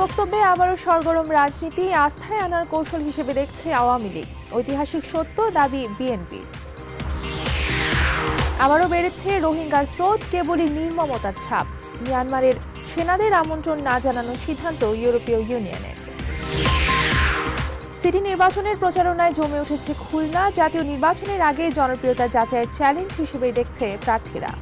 বক্তব্যে আবারও সরগরম রাজনীতি আস্থায় আনার কৌশল হিসেবে দেখছে আওয়ামী লীগ ঐতিহাসিক সত্য দাবি বিএনপি আবারও বেড়েছে রোহিঙ্গার স্রোত কেবলই নির্মমতার ছাপ মিয়ানমারের সেনাদের আমন্ত্রণ না জানানোর সিদ্ধান্ত ইউরোপীয় ইউনিয়নের সিটি নির্বাচনের প্রচারণায় জমে উঠেছে খুলনা জাতীয় নির্বাচনের আগে জনপ্রিয়তা যাচাইয়ের চ্যালেঞ্জ হিসেবে দেখছে প্রার্থীরা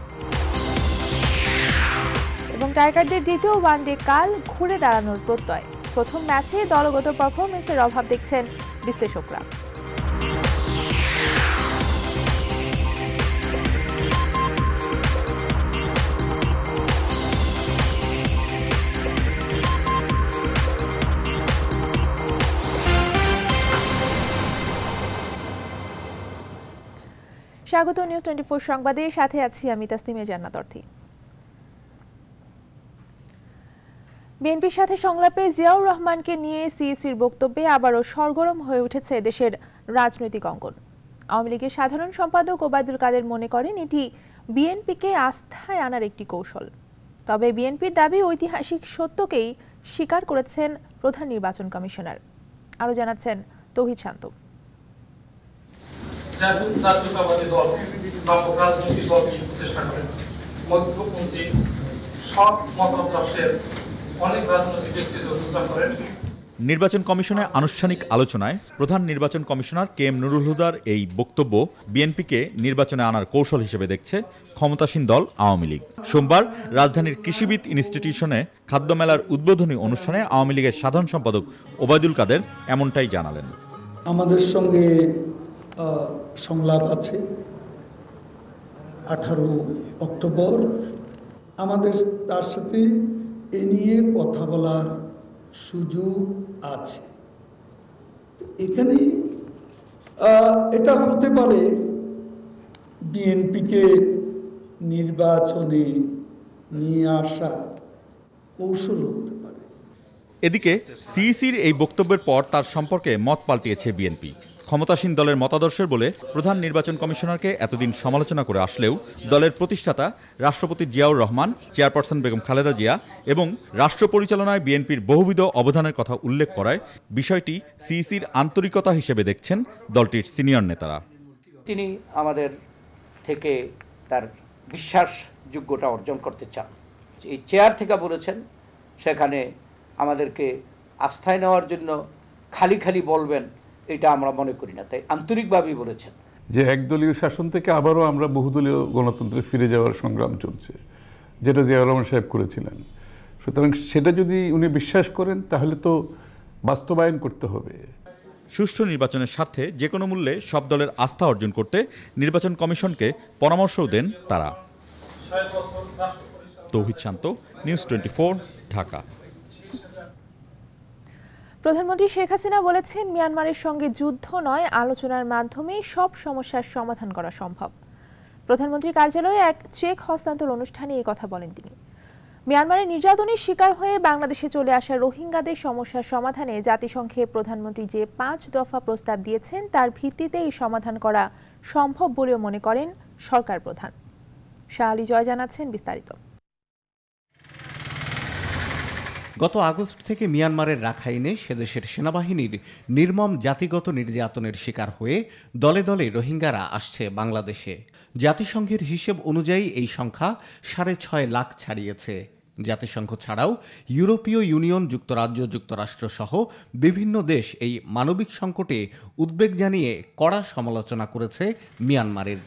এবং টাইগারদের দ্বিতীয় ওয়ানডে কাল ঘুরে দাঁড়ানোর প্রত্যয় প্রথম ম্যাচে দলগত পারফরমেন্সের অভাব দেখছেন বিশ্লেষকরা স্বাগত নিউজ টোয়েন্টি ফোর সংবাদে সাথে আছি আমি তাসনিমে জান্নাত অর্থী বিএনপির সাথে সংলাপে জিয়াউর রহমানকে নিয়ে সিএসির বক্তব্যে আবারও সরগরম হয়ে উঠেছে দেশের রাজনৈতিক অঙ্গন আওয়ামী লীগের সাধারণ সম্পাদক ওবায়দুল কাদের মনে করেন এটি বিএনপিকে আস্থায় আনার একটি কৌশল তবে বিএনপির দাবি ঐতিহাসিক সত্যকেই স্বীকার করেছেন প্রধান নির্বাচন কমিশনার আরও জানাচ্ছেন তহিদ শান্ত সব মতদর্শের নির্বাচন কমিশনে আনুষ্ঠানিক আলোচনায় প্রধান নির্বাচন কমিশনার কে এম নুরুল হুদার এই বক্তব্য বিএনপিকে নির্বাচনে আনার কৌশল হিসেবে দেখছে ক্ষমতাসীন দল আওয়ামী লীগ সোমবার রাজধানীর কৃষিবিদ ইনস্টিটিউশনে খাদ্য মেলার উদ্বোধনী অনুষ্ঠানে আওয়ামী লীগের সাধারণ সম্পাদক ওবায়দুল কাদের এমনটাই জানালেন আমাদের সঙ্গে সংলাপ আছে আঠারো অক্টোবর আমাদের তার সাথে এ নিয়ে কথা বলার সুযোগ আছে তো এখানে এটা হতে পারে বিএনপিকে নির্বাচনে নিয়ে আসা কৌশলও হতে পারে এদিকে সিইসির এই বক্তব্যের পর তার সম্পর্কে মত পাল্টিয়েছে বিএনপি ক্ষমতাসীন দলের মতাদর্শের বলে প্রধান নির্বাচন কমিশনারকে এতদিন সমালোচনা করে আসলেও দলের প্রতিষ্ঠাতা রাষ্ট্রপতি জিয়াউর রহমান চেয়ারপারসন বেগম খালেদা জিয়া এবং রাষ্ট্র পরিচালনায় বিএনপির বহুবিধ অবদানের কথা উল্লেখ করায় বিষয়টি সিইসির আন্তরিকতা হিসেবে দেখছেন দলটির সিনিয়র নেতারা তিনি আমাদের থেকে তার বিশ্বাসযোগ্যতা অর্জন করতে চান এই চেয়ার থেকে বলেছেন সেখানে আমাদেরকে আস্থায় নেওয়ার জন্য খালি খালি বলবেন এটা আমরা মনে করি না তাই আন্তরিকভাবেই বলেছেন যে একদলীয় শাসন থেকে আবারও আমরা বহুদলীয় গণতন্ত্রে ফিরে যাওয়ার সংগ্রাম চলছে যেটা জিয়াউর রহমান সাহেব করেছিলেন সুতরাং সেটা যদি উনি বিশ্বাস করেন তাহলে তো বাস্তবায়ন করতে হবে সুষ্ঠু নির্বাচনের স্বার্থে যে কোনো মূল্যে সব দলের আস্থা অর্জন করতে নির্বাচন কমিশনকে পরামর্শও দেন তারা তৌহিদ শান্ত নিউজ টোয়েন্টি ঢাকা প্রধানমন্ত্রী শেখ হাসিনা বলেছেন মিয়ানমারের সঙ্গে যুদ্ধ নয় আলোচনার মাধ্যমে সব সমস্যার সমাধান করা সম্ভব প্রধানমন্ত্রীর কার্যালয়ে এক চেক হস্তান্তর অনুষ্ঠানে এই কথা বলেন তিনি মিয়ানমারের নির্যাতনের শিকার হয়ে বাংলাদেশে চলে আসা রোহিঙ্গাদের সমস্যার সমাধানে জাতিসংঘে প্রধানমন্ত্রী যে পাঁচ দফা প্রস্তাব দিয়েছেন তার ভিত্তিতে এই সমাধান করা সম্ভব বলেও মনে করেন সরকার প্রধান শাহ আলী জয় জানাচ্ছেন বিস্তারিত গত আগস্ট থেকে মিয়ানমারের রাখাইনে সেদেশের সেনাবাহিনীর নির্মম জাতিগত নির্যাতনের শিকার হয়ে দলে দলে রোহিঙ্গারা আসছে বাংলাদেশে জাতিসংঘের হিসেব অনুযায়ী এই সংখ্যা সাড়ে ছয় লাখ ছাড়িয়েছে জাতিসংঘ ছাড়াও ইউরোপীয় ইউনিয়ন যুক্তরাজ্য যুক্তরাষ্ট্র সহ বিভিন্ন দেশ এই মানবিক সংকটে উদ্বেগ জানিয়ে কড়া সমালোচনা করেছে মিয়ানমারের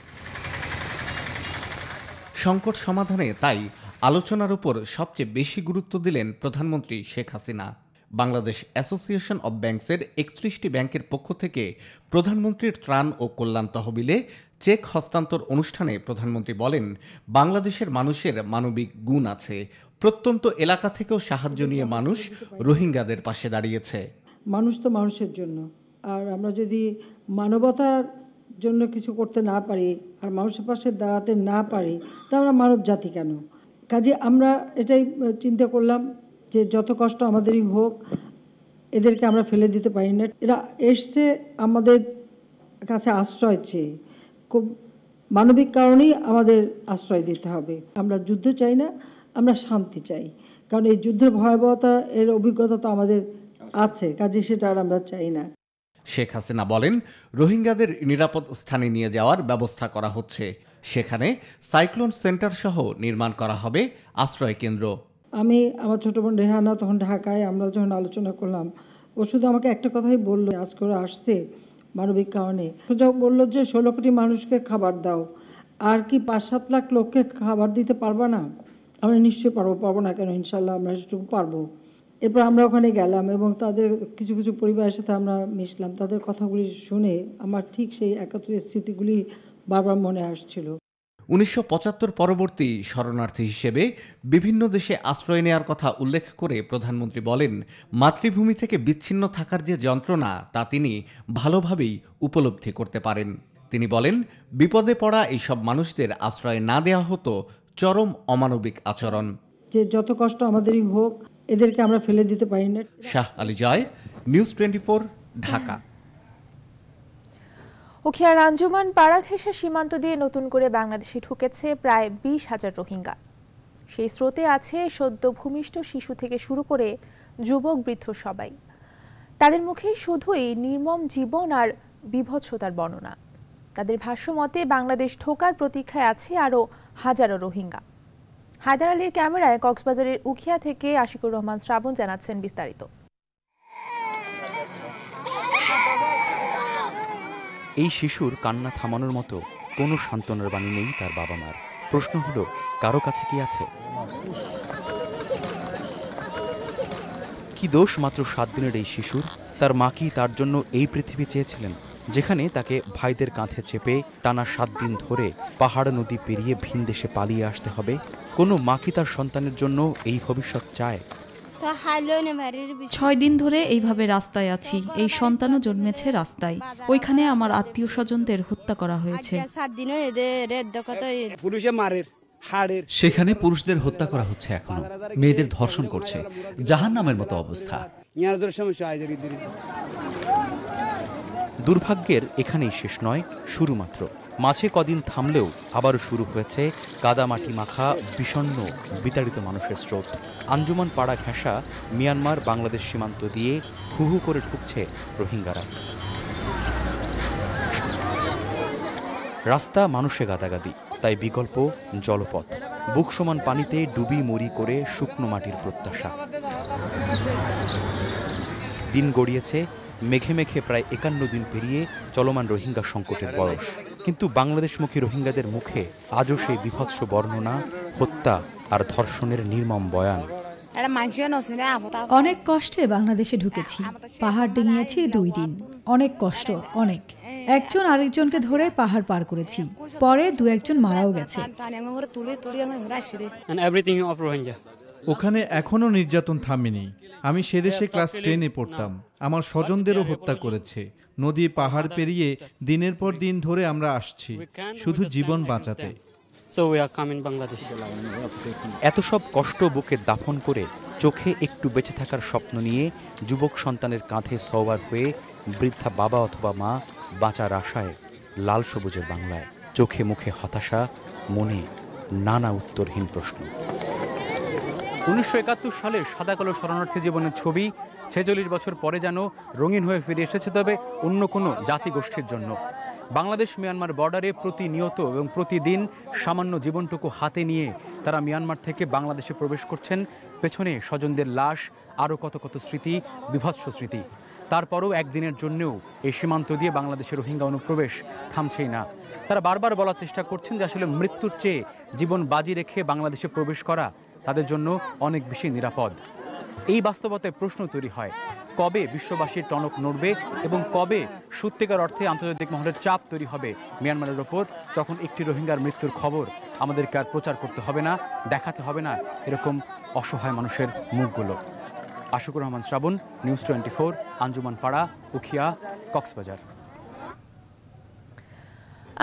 সংকট সমাধানে তাই আলোচনার উপর সবচেয়ে বেশি গুরুত্ব দিলেন প্রধানমন্ত্রী শেখ হাসিনা বাংলাদেশ অ্যাসোসিয়েশন অব ব্যাংকসের একত্রিশটি ব্যাংকের পক্ষ থেকে প্রধানমন্ত্রীর ত্রাণ ও কল্যাণ তহবিলে চেক হস্তান্তর অনুষ্ঠানে প্রধানমন্ত্রী বলেন বাংলাদেশের মানুষের মানবিক গুণ আছে প্রত্যন্ত এলাকা থেকেও সাহায্য নিয়ে মানুষ রোহিঙ্গাদের পাশে দাঁড়িয়েছে মানুষ তো মানুষের জন্য আর আমরা যদি মানবতার জন্য কিছু করতে না পারি আর মানুষের পাশে দাঁড়াতে না পারি তা আমরা মানব জাতি কেন কাজে আমরা এটাই চিন্তা করলাম যে যত কষ্ট আমাদেরই হোক এদেরকে আমরা ফেলে দিতে পারি না এরা এসছে আমাদের কাছে আশ্রয় চেয়ে খুব মানবিক কারণেই আমাদের আশ্রয় দিতে হবে আমরা যুদ্ধ চাই না আমরা শান্তি চাই কারণ এই যুদ্ধের ভয়াবহতা এর অভিজ্ঞতা তো আমাদের আছে কাজে সেটা আর আমরা চাই না শেখ হাসিনা বলেন রোহিঙ্গাদের নিরাপদ স্থানে নিয়ে যাওয়ার ব্যবস্থা করা হচ্ছে সেখানে সাইক্লোন সেন্টার সহ নির্মাণ করা হবে আশ্রয় কেন্দ্র আমি আমার ছোট বোন রেহানা তখন ঢাকায় আমরা যখন আলোচনা করলাম ও শুধু আমাকে একটা কথাই বললো আজ করে আসছে মানবিক কারণে সুযোগ বললো যে ষোলো কোটি মানুষকে খাবার দাও আর কি পাঁচ সাত লাখ লোককে খাবার দিতে পারবা না আমরা নিশ্চয়ই পারবো পারবো না কেন ইনশাল্লাহ আমরা সেটুকু পারবো এরপর আমরা ওখানে গেলাম এবং তাদের কিছু কিছু পরিবারের সাথে আমরা মিশলাম তাদের কথাগুলি শুনে আমার ঠিক সেই একাত্তরের স্মৃতিগুলি বারবার মনে আসছিল উনিশশো পরবর্তী শরণার্থী হিসেবে বিভিন্ন দেশে আশ্রয় নেয়ার কথা উল্লেখ করে প্রধানমন্ত্রী বলেন মাতৃভূমি থেকে বিচ্ছিন্ন থাকার যে যন্ত্রণা তা তিনি ভালোভাবেই উপলব্ধি করতে পারেন তিনি বলেন বিপদে পড়া এইসব মানুষদের আশ্রয় না দেয়া হতো চরম অমানবিক আচরণ যে যত কষ্ট আমাদেরই হোক এদেরকে আমরা ফেলে দিতে পারি না শাহ আলী জয় নিউজ টোয়েন্টি ঢাকা উখিয়ার আঞ্জুমান পাড়া সীমান্ত দিয়ে নতুন করে বাংলাদেশে ঢুকেছে প্রায় বিশ হাজার রোহিঙ্গা সেই স্রোতে আছে সদ্য ভূমিষ্ঠ শিশু থেকে শুরু করে যুবক বৃদ্ধ সবাই তাদের মুখে শুধুই নির্মম জীবন আর বিভৎসতার বর্ণনা তাদের ভাষ্যমতে বাংলাদেশ ঢোকার প্রতীক্ষায় আছে আরও হাজারো রোহিঙ্গা হায়দার আলীর ক্যামেরায় কক্সবাজারের উখিয়া থেকে আশিকুর রহমান শ্রাবণ জানাচ্ছেন বিস্তারিত এই শিশুর কান্না থামানোর মতো কোনো সান্ত্বনার বাণী নেই তার বাবা মার প্রশ্ন হল কারো কাছে কি আছে কি দোষ মাত্র সাত দিনের এই শিশুর তার মা কি তার জন্য এই পৃথিবী চেয়েছিলেন যেখানে তাকে ভাইদের কাঁধে চেপে টানা সাত দিন ধরে পাহাড় নদী পেরিয়ে ভিন দেশে পালিয়ে আসতে হবে কোনো মা কি তার সন্তানের জন্য এই ভবিষ্যৎ চায় ছয় দিন ধরে এইভাবে রাস্তায় আছি এই সন্তানও জন্মেছে রাস্তায় ওইখানে আমার আত্মীয় স্বজনদের হত্যা করা হয়েছে সেখানে পুরুষদের হত্যা করা হচ্ছে এখন মেয়েদের ধর্ষণ করছে জাহান নামের মতো অবস্থা দুর্ভাগ্যের এখানেই শেষ নয় শুরু মাত্র মাঝে কদিন থামলেও আবারও শুরু হয়েছে কাদামাটি মাখা বিষণ্ন বিতাড়িত মানুষের স্রোত আঞ্জুমান পাড়া ঘেঁষা মিয়ানমার বাংলাদেশ সীমান্ত দিয়ে হু হু করে ঢুকছে রোহিঙ্গারা রাস্তা মানুষে গাদাগাদি তাই বিকল্প জলপথ বুক সমান পানিতে ডুবি মরি করে শুকনো মাটির প্রত্যাশা দিন গড়িয়েছে মেঘে মেঘে প্রায় একান্ন দিন পেরিয়ে চলমান রোহিঙ্গা সংকটের বয়স কিন্তু বাংলাদেশমুখী রোহিঙ্গাদের মুখে আজও সেই বিভৎস বর্ণনা হত্যা আর ধর্ষণের নির্মম বয়ান অনেক কষ্টে বাংলাদেশে ঢুকেছি পাহাড় ডিঙিয়েছি দুই দিন অনেক কষ্ট অনেক একজন আরেকজনকে ধরে পাহাড় পার করেছি পরে দু একজন মারাও গেছে ওখানে এখনো নির্যাতন থামেনি আমি সেদেশে ক্লাস টেনে পড়তাম আমার স্বজনদেরও হত্যা করেছে নদী পাহাড় পেরিয়ে দিনের পর দিন ধরে আমরা আসছি শুধু জীবন বাঁচাতে এত সব কষ্ট বুকে দাফন করে চোখে একটু বেঁচে থাকার স্বপ্ন নিয়ে যুবক সন্তানের কাঁধে সওয়ার হয়ে বৃদ্ধা বাবা অথবা মা বাঁচার আশায় লাল সবুজের বাংলায় চোখে মুখে হতাশা মনে নানা উত্তরহীন প্রশ্ন উনিশশো একাত্তর সালের সাদা কালো শরণার্থী জীবনের ছবি ছেচল্লিশ বছর পরে যেন রঙিন হয়ে ফিরে এসেছে তবে অন্য কোনো জাতিগোষ্ঠীর জন্য বাংলাদেশ মিয়ানমার বর্ডারে প্রতিনিয়ত এবং প্রতিদিন সামান্য জীবনটুকু হাতে নিয়ে তারা মিয়ানমার থেকে বাংলাদেশে প্রবেশ করছেন পেছনে স্বজনদের লাশ আরও কত কত স্মৃতি বিভৎস স্মৃতি তারপরও একদিনের জন্যও এই সীমান্ত দিয়ে বাংলাদেশের রোহিঙ্গা অনুপ্রবেশ থামছেই না তারা বারবার বলার চেষ্টা করছেন যে আসলে মৃত্যুর চেয়ে জীবন বাজি রেখে বাংলাদেশে প্রবেশ করা তাদের জন্য অনেক বেশি নিরাপদ এই বাস্তবতায় প্রশ্ন তৈরি হয় কবে বিশ্ববাসীর টনক নড়বে এবং কবে সত্যিকার অর্থে আন্তর্জাতিক মহলের চাপ তৈরি হবে মিয়ানমারের ওপর তখন একটি রোহিঙ্গার মৃত্যুর খবর আমাদেরকে আর প্রচার করতে হবে না দেখাতে হবে না এরকম অসহায় মানুষের মুখগুলো Ashukur Rahman Shrabon news twenty four Anjuman Para Ukhiya Cox's Bazar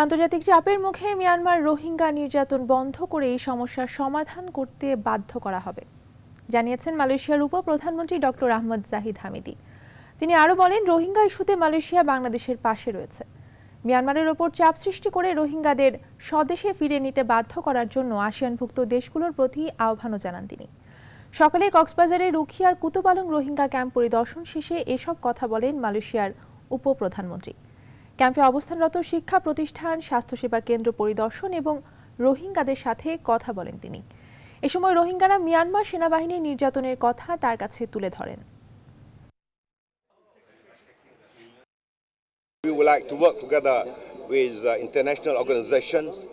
আন্তর্জাতিক চাপের মুখে মিয়ানমার রোহিঙ্গা নির্যাতন বন্ধ করে এই সমস্যার সমাধান করতে বাধ্য করা হবে জানিয়েছেন মালয়েশিয়ার উপপ্রধানমন্ত্রী ডক্টর আহমদ জাহিদ হামিদি তিনি আরও বলেন রোহিঙ্গা ইস্যুতে মালয়েশিয়া বাংলাদেশের পাশে রয়েছে মিয়ানমারের ওপর চাপ সৃষ্টি করে রোহিঙ্গাদের স্বদেশে ফিরে নিতে বাধ্য করার জন্য আসিয়ানভুক্ত দেশগুলোর প্রতি আহ্বানও জানান তিনি সকালে কক্সবাজারের রুখিয়ার কুতুপালং রোহিঙ্গা ক্যাম্প পরিদর্শন শেষে এসব কথা বলেন মালয়েশিয়ার উপপ্রধানমন্ত্রী ক্যাম্পে অবস্থানরত শিক্ষা প্রতিষ্ঠান স্বাস্থ্যসেবা কেন্দ্র পরিদর্শন এবং রোহিঙ্গাদের সাথে কথা বলেন তিনি এ সময় রোহিঙ্গারা মিয়ানমার সেনাবাহিনীর নির্যাতনের কথা তার কাছে তুলে ধরেন We would like to work together with uh, international organizations uh,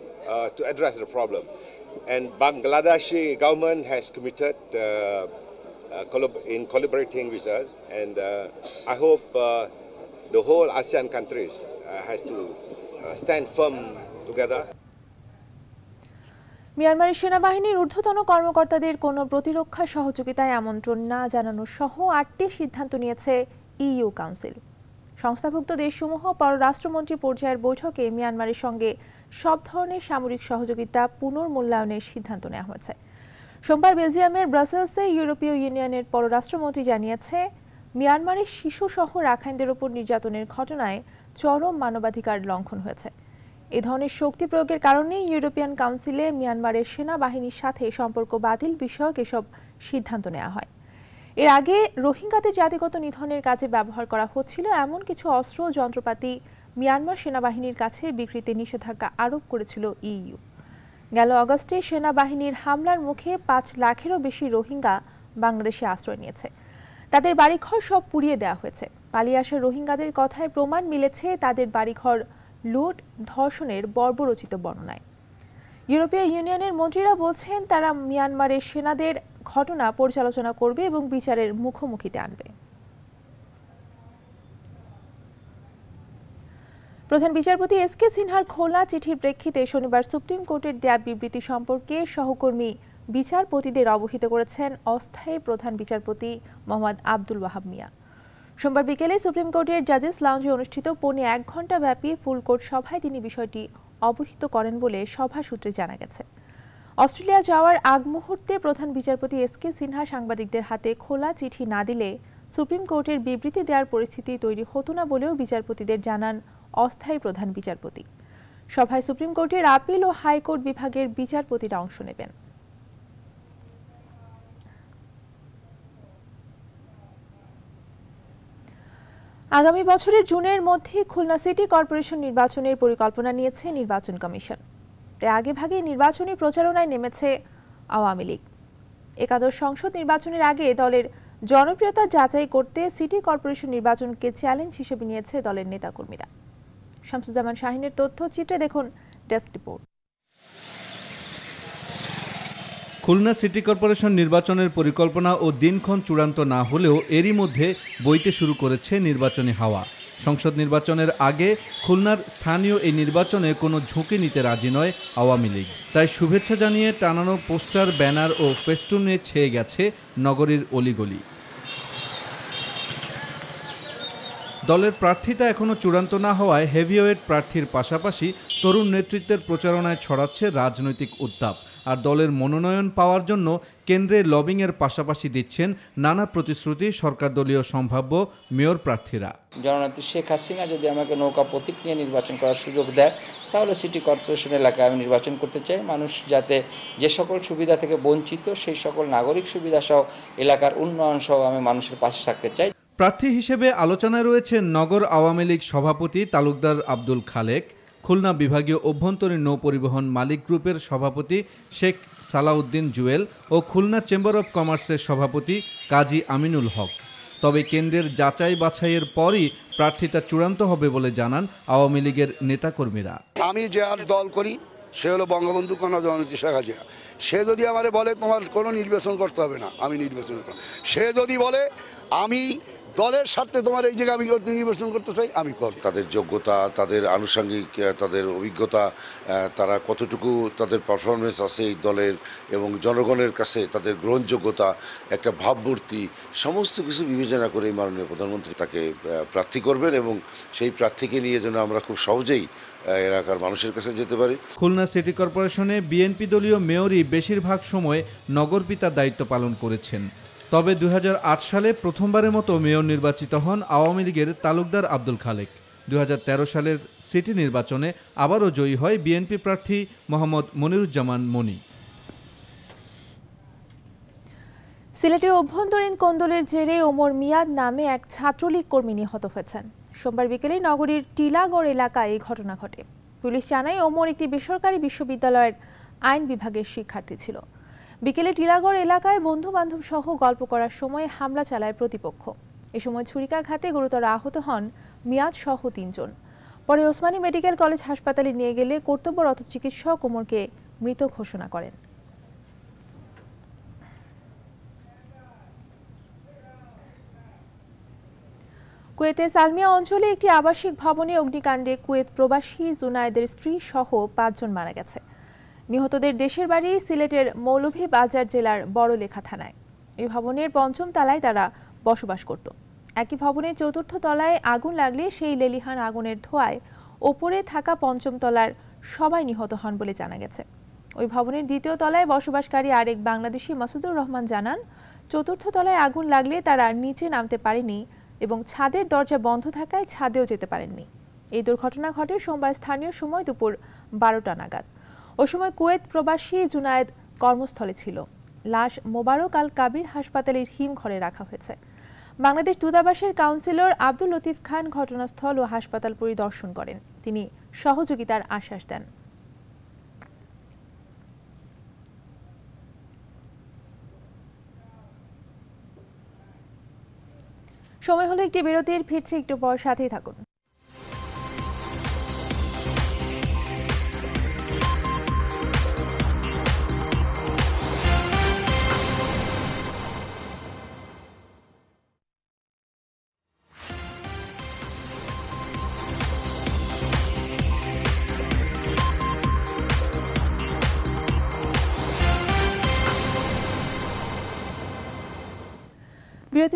to address the problem. And Bangladeshi government has committed uh, uh, collab in collaborating with us. And uh, I hope uh, the whole ASEAN countries Uh, has to uh, stand firm together. মিয়ানমারের সেনাবাহিনীর ঊর্ধ্বতন কর্মকর্তাদের কোনো প্রতিরক্ষা সহযোগিতায় আমন্ত্রণ না জানানো সহ আটটি সিদ্ধান্ত নিয়েছে ইইউ কাউন্সিল সংস্থাভুক্ত দেশসমূহ পররাষ্ট্রমন্ত্রী পর্যায়ের বৈঠকে মিয়ানমারের সঙ্গে সব ধরনের সামরিক সহযোগিতা পুনর্মূল্যায়নের সিদ্ধান্ত নেওয়া হয়েছে সোমবার বেলজিয়ামের ব্রাসেলসে ইউরোপীয় ইউনিয়নের পররাষ্ট্রমন্ত্রী জানিয়েছে মিয়ানমারের শিশু সহ রাখাইনদের ওপর নির্যাতনের ঘটনায় চরম মানবাধিকার লঙ্ঘন হয়েছে এ ধরনের শক্তি প্রয়োগের কারণেই ইউরোপিয়ান কাউন্সিলে মিয়ানমারের সেনাবাহিনীর সাথে সম্পর্ক বাতিল বিষয়ক এসব সিদ্ধান্ত নেওয়া হয় এর আগে রোহিঙ্গাদের জাতিগত নিধনের কাজে ব্যবহার করা হচ্ছিল এমন কিছু অস্ত্র যন্ত্রপাতি মিয়ানমার সেনাবাহিনীর কাছে বিক্রিতে নিষেধাজ্ঞা আরোপ করেছিল ইইউ গেল অগস্টে সেনাবাহিনীর হামলার মুখে পাঁচ লাখেরও বেশি রোহিঙ্গা বাংলাদেশে আশ্রয় নিয়েছে তাদের বাড়িঘর সব পুড়িয়ে দেওয়া হয়েছে পালিয়ে আসা রোহিঙ্গাদের কথায় প্রমাণ মিলেছে তাদের বাড়িঘর লুট ধর্ষণের বর্বরচিত বর্ণনায় ইউরোপীয় ইউনিয়নের মন্ত্রীরা বলছেন তারা মিয়ানমারের সেনাদের ঘটনা পর্যালোচনা করবে এবং বিচারের মুখোমুখিতে আনবে প্রধান বিচারপতি এস কে সিনহার খোলা চিঠির প্রেক্ষিতে শনিবার সুপ্রিম কোর্টের দেয়া বিবৃতি সম্পর্কে সহকর্মী বিচারপতিদের অবহিত করেছেন অস্থায়ী প্রধান বিচারপতি মোহাম্মদ আব্দুল ওয়াহাব মিয়া সোমবার বিকেলে সুপ্রিম কোর্টের জাজেস লাউঞ্জে অনুষ্ঠিত পৌনে এক ঘণ্টা ব্যাপী ফুল কোর্ট সভায় তিনি বিষয়টি অবহিত করেন বলে সভা সূত্রে জানা গেছে অস্ট্রেলিয়া যাওয়ার আগ মুহূর্তে প্রধান বিচারপতি এস কে সিনহা সাংবাদিকদের হাতে খোলা চিঠি না দিলে সুপ্রিম কোর্টের বিবৃতি দেওয়ার পরিস্থিতি তৈরি হতো না বলেও বিচারপতিদের জানান অস্থায়ী প্রধান বিচারপতি সভায় সুপ্রিম কোর্টের আপিল ও হাইকোর্ট বিভাগের বিচারপতিরা অংশ নেবেন আগামী বছরের জুনের মধ্যে খুলনা সিটি কর্পোরেশন নির্বাচনের পরিকল্পনা নিয়েছে নির্বাচন কমিশন তাই আগেভাগে নির্বাচনী প্রচারণায় নেমেছে আওয়ামী লীগ একাদশ সংসদ নির্বাচনের আগে দলের জনপ্রিয়তা যাচাই করতে সিটি কর্পোরেশন নির্বাচনকে চ্যালেঞ্জ হিসেবে নিয়েছে দলের নেতাকর্মীরা শামসুজ্জামান শাহিনের তথ্যচিত্রে দেখুন desk report Khulna city corporation নির্বাচনের পরিকল্পনা ও দিনক্ষণ চূড়ান্ত না হলেও এরই মধ্যে বইতে শুরু করেছে নির্বাচনী হাওয়া সংসদ নির্বাচনের আগে খুলনার স্থানীয় এই নির্বাচনে কোনো ঝুঁকি নিতে রাজি নয় আওয়ামী লীগ তাই শুভেচ্ছা জানিয়ে টানানো পোস্টার ব্যানার ও ফেস্টুনে ছেয়ে গেছে নগরীর অলিগলি দলের প্রার্থীতা এখনও চূড়ান্ত না হওয়ায় হেভিওয়েট প্রার্থীর পাশাপাশি তরুণ নেতৃত্বের প্রচারণায় ছড়াচ্ছে রাজনৈতিক উত্তাপ আর দলের মনোনয়ন পাওয়ার জন্য কেন্দ্রে লবিংয়ের পাশাপাশি দিচ্ছেন নানা প্রতিশ্রুতি সরকার দলীয় সম্ভাব্য মেয়র প্রার্থীরা জননেত্রী শেখ হাসিনা যদি আমাকে নৌকা প্রতীক নিয়ে নির্বাচন করার সুযোগ দেয় তাহলে সিটি কর্পোরেশন এলাকায় আমি নির্বাচন করতে চাই মানুষ যাতে যে সকল সুবিধা থেকে বঞ্চিত সেই সকল নাগরিক সুবিধা সহ এলাকার উন্নয়ন সহ আমি মানুষের পাশে থাকতে চাই প্রার্থী হিসেবে আলোচনায় রয়েছে নগর আওয়ামী লীগ সভাপতি তালুকদার আব্দুল খালেক খুলনা বিভাগীয় অভ্যন্তরীণ নৌ পরিবহন মালিক গ্রুপের সভাপতি শেখ সালাউদ্দিন জুয়েল ও খুলনা চেম্বার অব কমার্সের সভাপতি কাজী আমিনুল হক তবে কেন্দ্রের যাচাই বাছাইয়ের পরই প্রার্থীতা চূড়ান্ত হবে বলে জানান আওয়ামী লীগের নেতাকর্মীরা আমি যে আর দল করি সে হলো বঙ্গবন্ধু কন্যা জননেত্রী শেখ হাজিয়া সে যদি আমারে বলে তোমার কোনো নির্বাচন করতে হবে না আমি নির্বাচন করব সে যদি বলে আমি দলের স্বার্থে তোমার এই জায়গায় আমি নির্বাচন করতে চাই আমি কর তাদের যোগ্যতা তাদের আনুষঙ্গিক তাদের অভিজ্ঞতা তারা কতটুকু তাদের পারফরমেন্স আছে এই দলের এবং জনগণের কাছে তাদের গ্রহণযোগ্যতা একটা ভাবমূর্তি সমস্ত কিছু বিবেচনা করে মাননীয় প্রধানমন্ত্রী তাকে প্রার্থী করবেন এবং সেই প্রার্থীকে নিয়ে যেন আমরা খুব সহজেই এলাকার মানুষের কাছে যেতে পারি খুলনা সিটি কর্পোরেশনে বিএনপি দলীয় মেয়রই বেশিরভাগ সময় নগরপিতার দায়িত্ব পালন করেছেন তবে দু সালে প্রথমবারের মতো মেয়র নির্বাচিত হন আওয়ামী লীগের তালুকদার আব্দুল খালেক দু সালের সিটি নির্বাচনে আবারও জয়ী হয় বিএনপি প্রার্থী মোহাম্মদ মনিরুজ্জামান মনি সিলেটে অভ্যন্তরীণ কোন্দলের জেরে ওমর মিয়াদ নামে এক ছাত্রলীগ কর্মী নিহত হয়েছেন সোমবার বিকেলে নগরীর টিলাগড় এলাকায় এই ঘটনা ঘটে পুলিশ জানায় ওমর একটি বেসরকারি বিশ্ববিদ্যালয়ের আইন বিভাগের শিক্ষার্থী ছিল বিকেলে টিলাগড় এলাকায় বন্ধু বান্ধব সহ গল্প করার সময় হামলা চালায় প্রতিপক্ষ এ সময় ছুরিকাঘাতে গুরুতর আহত হন মিয়াদ সহ তিনজন পরে ওসমানী মেডিকেল কলেজ হাসপাতালে নিয়ে গেলে কর্তব্যরত চিকিৎসক ওমরকে মৃত ঘোষণা করেন কুয়েতে সালমিয়া অঞ্চলে একটি আবাসিক ভবনে অগ্নিকাণ্ডে কুয়েত প্রবাসী জুনায়েদের স্ত্রী সহ পাঁচজন মারা গেছে নিহতদের দেশের বাড়ি সিলেটের বাজার জেলার বড়লেখা থানায় এই ভবনের পঞ্চম তলায় তারা বসবাস করত একই ভবনের চতুর্থ তলায় আগুন লাগলে সেই লেলিহান আগুনের ধোঁয়ায় ওপরে থাকা পঞ্চম তলার সবাই নিহত হন বলে জানা গেছে ওই ভবনের দ্বিতীয় তলায় বসবাসকারী আরেক বাংলাদেশি মাসুদুর রহমান জানান চতুর্থ তলায় আগুন লাগলে তারা নিচে নামতে পারেনি এবং ছাদের দরজা বন্ধ থাকায় ছাদেও যেতে পারেননি এই দুর্ঘটনা ঘটে সোমবার স্থানীয় সময় দুপুর বারোটা নাগাদ ওই সময় কুয়েত প্রবাসী জুনায়েদ কর্মস্থলে ছিল লাশ মোবারক আল কাবির হাসপাতালের হিমঘরে রাখা হয়েছে বাংলাদেশ দূতাবাসের কাউন্সিলর আব্দুল লতিফ খান ঘটনাস্থল ও হাসপাতাল পরিদর্শন করেন তিনি সহযোগিতার আশ্বাস দেন সময় হলো একটি বিরতির ফিরছে একটু পর সাথেই থাকুন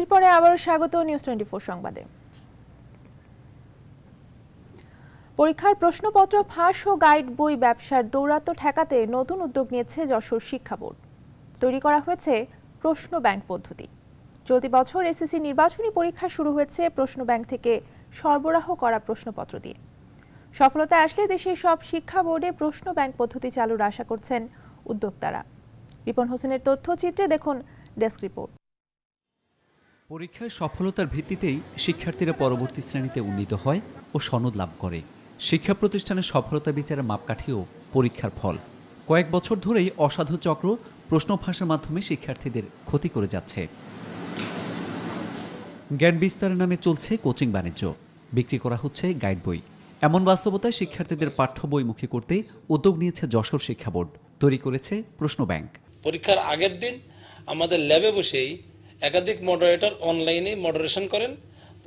বিরতির পরে আবারও স্বাগত নিউজ টোয়েন্টি সংবাদে পরীক্ষার প্রশ্নপত্র ফাঁস ও গাইড বই ব্যবসার দৌরাত্ম ঠেকাতে নতুন উদ্যোগ নিয়েছে যশোর শিক্ষা বোর্ড তৈরি করা হয়েছে প্রশ্ন ব্যাংক পদ্ধতি চলতি বছর এসএসসি নির্বাচনী পরীক্ষা শুরু হয়েছে প্রশ্ন ব্যাংক থেকে সরবরাহ করা প্রশ্নপত্র দিয়ে সফলতা আসলে দেশের সব শিক্ষা বোর্ডে প্রশ্ন ব্যাংক পদ্ধতি চালুর আশা করছেন উদ্যোক্তারা রিপন হোসেনের তথ্যচিত্রে দেখুন ডেস্ক রিপোর্ট পরীক্ষায় সফলতার ভিত্তিতেই শিক্ষার্থীরা পরবর্তী শ্রেণীতে উন্নীত হয় ও সনদ লাভ করে শিক্ষা প্রতিষ্ঠানের সফলতা বিচারের মাপকাঠিও পরীক্ষার ফল কয়েক বছর ধরেই অসাধু চক্র প্রশ্ন ফাঁসের মাধ্যমে শিক্ষার্থীদের ক্ষতি করে যাচ্ছে জ্ঞান বিস্তারের নামে চলছে কোচিং বাণিজ্য বিক্রি করা হচ্ছে গাইড বই এমন বাস্তবতায় শিক্ষার্থীদের পাঠ্য বইমুখী করতে উদ্যোগ নিয়েছে যশোর শিক্ষা বোর্ড তৈরি করেছে প্রশ্ন ব্যাংক পরীক্ষার আগের দিন আমাদের ল্যাবে বসেই একাধিক মডারেটর অনলাইনে মডারেশন করেন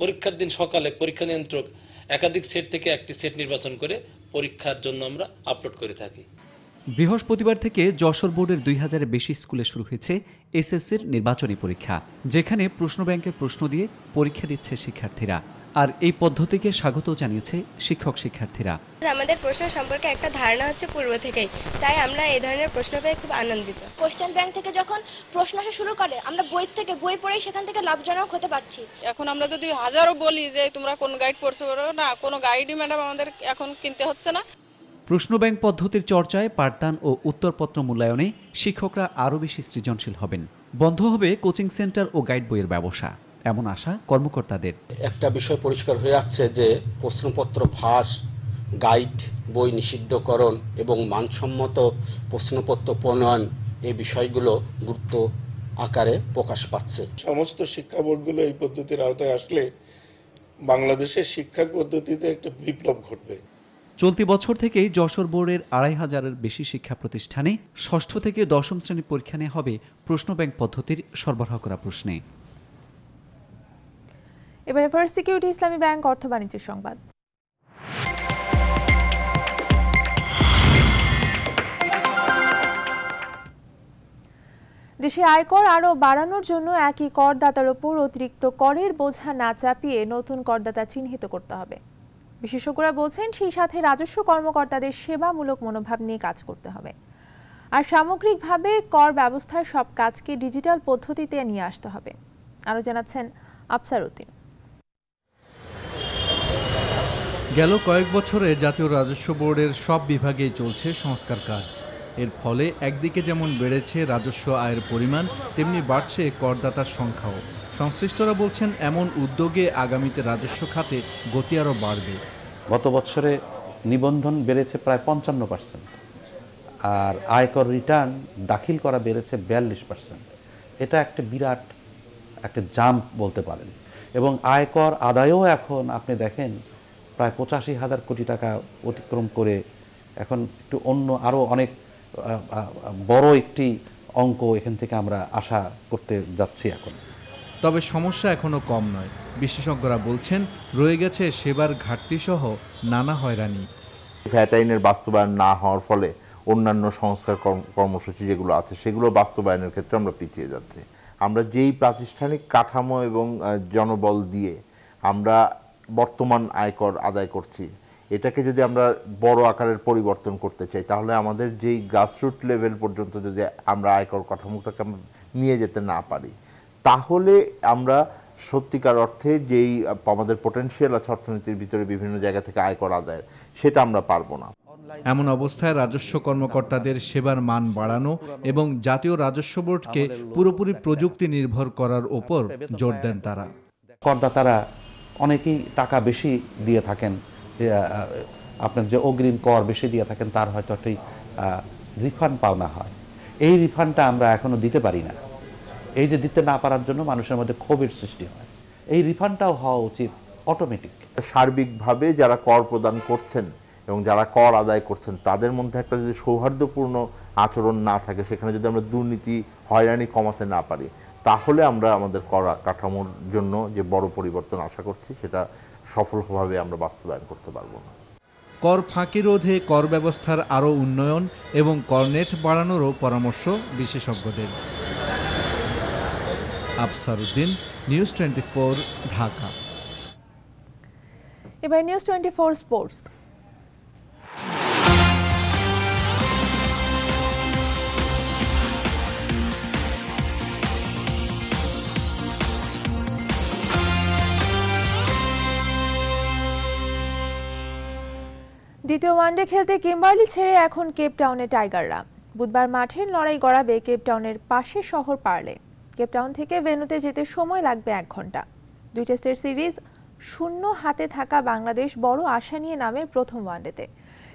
পরীক্ষার দিন সকালে পরীক্ষা নিয়ন্ত্রক একাধিক সেট থেকে একটি সেট নির্বাচন করে পরীক্ষার জন্য আমরা আপলোড করে থাকি বৃহস্পতিবার থেকে যশোর বোর্ডের দুই হাজারের বেশি স্কুলে শুরু হয়েছে এসএসসির নির্বাচনী পরীক্ষা যেখানে প্রশ্ন ব্যাংকের প্রশ্ন দিয়ে পরীক্ষা দিচ্ছে শিক্ষার্থীরা আর এই পদ্ধতিকে স্বাগত জানিয়েছে শিক্ষক শিক্ষার্থীরা আমাদের প্রশ্ন সম্পর্কে একটা ধারণা হচ্ছে পূর্ব থেকেই তাই আমরা এই ধরনের প্রশ্ন পেয়ে খুব আনন্দিত কোশ্চেন ব্যাংক থেকে যখন প্রশ্ন আসা শুরু করে আমরা বই থেকে বই পড়েই সেখান থেকে লাভজনক হতে পারছি এখন আমরা যদি হাজারও বলি যে তোমরা কোন গাইড পড়ছো না কোনো গাইডই ম্যাডাম আমাদের এখন কিনতে হচ্ছে না প্রশ্ন ব্যাংক পদ্ধতির চর্চায় পাঠদান ও উত্তরপত্র মূল্যায়নে শিক্ষকরা আরও বেশি সৃজনশীল হবেন বন্ধ হবে কোচিং সেন্টার ও গাইড বইয়ের ব্যবসা এমন আশা কর্মকর্তাদের একটা বিষয় পরিষ্কার হয়ে যাচ্ছে যে প্রশ্নপত্র ফাঁস গাইড বই নিষিদ্ধকরণ এবং মানসম্মত প্রশ্নপত্র প্রণয়ন এই বিষয়গুলো গুরুত্ব আকারে প্রকাশ পাচ্ছে সমস্ত শিক্ষা বোর্ডগুলো এই পদ্ধতির আওতায় আসলে বাংলাদেশের শিক্ষা পদ্ধতিতে একটা বিপ্লব ঘটবে চলতি বছর থেকেই যশোর বোর্ডের আড়াই হাজারের বেশি শিক্ষা প্রতিষ্ঠানে ষষ্ঠ থেকে দশম শ্রেণীর পরীক্ষা নেওয়া হবে প্রশ্ন ব্যাংক পদ্ধতির সরবরাহ করা প্রশ্নে এবারে ফার্স্ট সিকিউরিটি ইসলামী ব্যাংক অর্থ বাণিজ্যের সংবাদ দেশে আয়কর আরও বাড়ানোর জন্য একই করদাতার ওপর অতিরিক্ত করের বোঝা না চাপিয়ে নতুন করদাতা চিহ্নিত করতে হবে বিশেষজ্ঞরা বলছেন সেই সাথে রাজস্ব কর্মকর্তাদের সেবামূলক মনোভাব নিয়ে কাজ করতে হবে আর সামগ্রিকভাবে কর ব্যবস্থার সব কাজকে ডিজিটাল পদ্ধতিতে নিয়ে আসতে হবে আরও জানাচ্ছেন আফসার উদ্দিন গেল কয়েক বছরে জাতীয় রাজস্ব বোর্ডের সব বিভাগেই চলছে সংস্কার কাজ এর ফলে একদিকে যেমন বেড়েছে রাজস্ব আয়ের পরিমাণ তেমনি বাড়ছে করদাতার সংখ্যাও সংশ্লিষ্টরা বলছেন এমন উদ্যোগে আগামীতে রাজস্ব খাতে গতি আরও বাড়বে গত বছরে নিবন্ধন বেড়েছে প্রায় পঞ্চান্ন পার্সেন্ট আর আয়কর রিটার্ন দাখিল করা বেড়েছে বিয়াল্লিশ পার্সেন্ট এটা একটা বিরাট একটা জাম্প বলতে পারেন এবং আয়কর আদায়ও এখন আপনি দেখেন প্রায় পঁচাশি হাজার কোটি টাকা অতিক্রম করে এখন একটু অন্য আরও অনেক বড় একটি অঙ্ক এখান থেকে আমরা আশা করতে যাচ্ছি এখন তবে সমস্যা এখনও কম নয় বিশেষজ্ঞরা বলছেন রয়ে গেছে সেবার ঘাটতি সহ নানা হয়রানি ভ্যাট আইনের বাস্তবায়ন না হওয়ার ফলে অন্যান্য সংস্কার কর্মসূচি যেগুলো আছে সেগুলো বাস্তবায়নের ক্ষেত্রে আমরা পিছিয়ে যাচ্ছি আমরা যেই প্রাতিষ্ঠানিক কাঠামো এবং জনবল দিয়ে আমরা বর্তমান আয়কর আদায় করছি এটাকে যদি আমরা বড় আকারের পরিবর্তন করতে চাই তাহলে আমাদের যেই গ্রাসরুট লেভেল পর্যন্ত যদি আমরা আয়কর কাঠামোটাকে নিয়ে যেতে না পারি তাহলে আমরা সত্যিকার অর্থে যেই আমাদের পোটেনশিয়াল আছে অর্থনীতির ভিতরে বিভিন্ন জায়গা থেকে আয়কর আদায় সেটা আমরা পারবো না এমন অবস্থায় রাজস্ব কর্মকর্তাদের সেবার মান বাড়ানো এবং জাতীয় রাজস্ব বোর্ডকে পুরোপুরি প্রযুক্তি নির্ভর করার ওপর জোর দেন তারা করদাতারা অনেকেই টাকা বেশি দিয়ে থাকেন আপনার যে অগ্রিম কর বেশি দিয়ে থাকেন তার হয়তো একটি রিফান্ড পাওনা হয় এই রিফান্ডটা আমরা এখনও দিতে পারি না এই যে দিতে না পারার জন্য মানুষের মধ্যে ক্ষোভের সৃষ্টি হয় এই রিফান্ডটাও হওয়া উচিত অটোমেটিক সার্বিকভাবে যারা কর প্রদান করছেন এবং যারা কর আদায় করছেন তাদের মধ্যে একটা যদি সৌহার্দ্যপূর্ণ আচরণ না থাকে সেখানে যদি আমরা দুর্নীতি হয়রানি কমাতে না পারি তাহলে আমরা আমাদের করা কাঠামোর জন্য যে বড় পরিবর্তন আশা করছি সেটা সফলভাবে আমরা বাস্তবায়ন করতে পারবো না কর ফাঁকি রোধে কর ব্যবস্থার আরও উন্নয়ন এবং করনেট বাড়ানোরও পরামর্শ বিশেষজ্ঞদের আফসার উদ্দিন নিউজ টোয়েন্টি ঢাকা এবার নিউজ টোয়েন্টি স্পোর্টস দ্বিতীয় ওয়ানডে খেলতে কিম্বার্লি ছেড়ে এখন কেপটাউনে টাইগাররা বুধবার মাঠের লড়াই গড়াবে কেপটাউনের পাশে শহর পারলে কেপটাউন থেকে ভেনুতে যেতে সময় লাগবে এক ঘন্টা দুই টেস্টের সিরিজ শূন্য হাতে থাকা বাংলাদেশ বড় আশা নিয়ে নামে প্রথম ওয়ানডেতে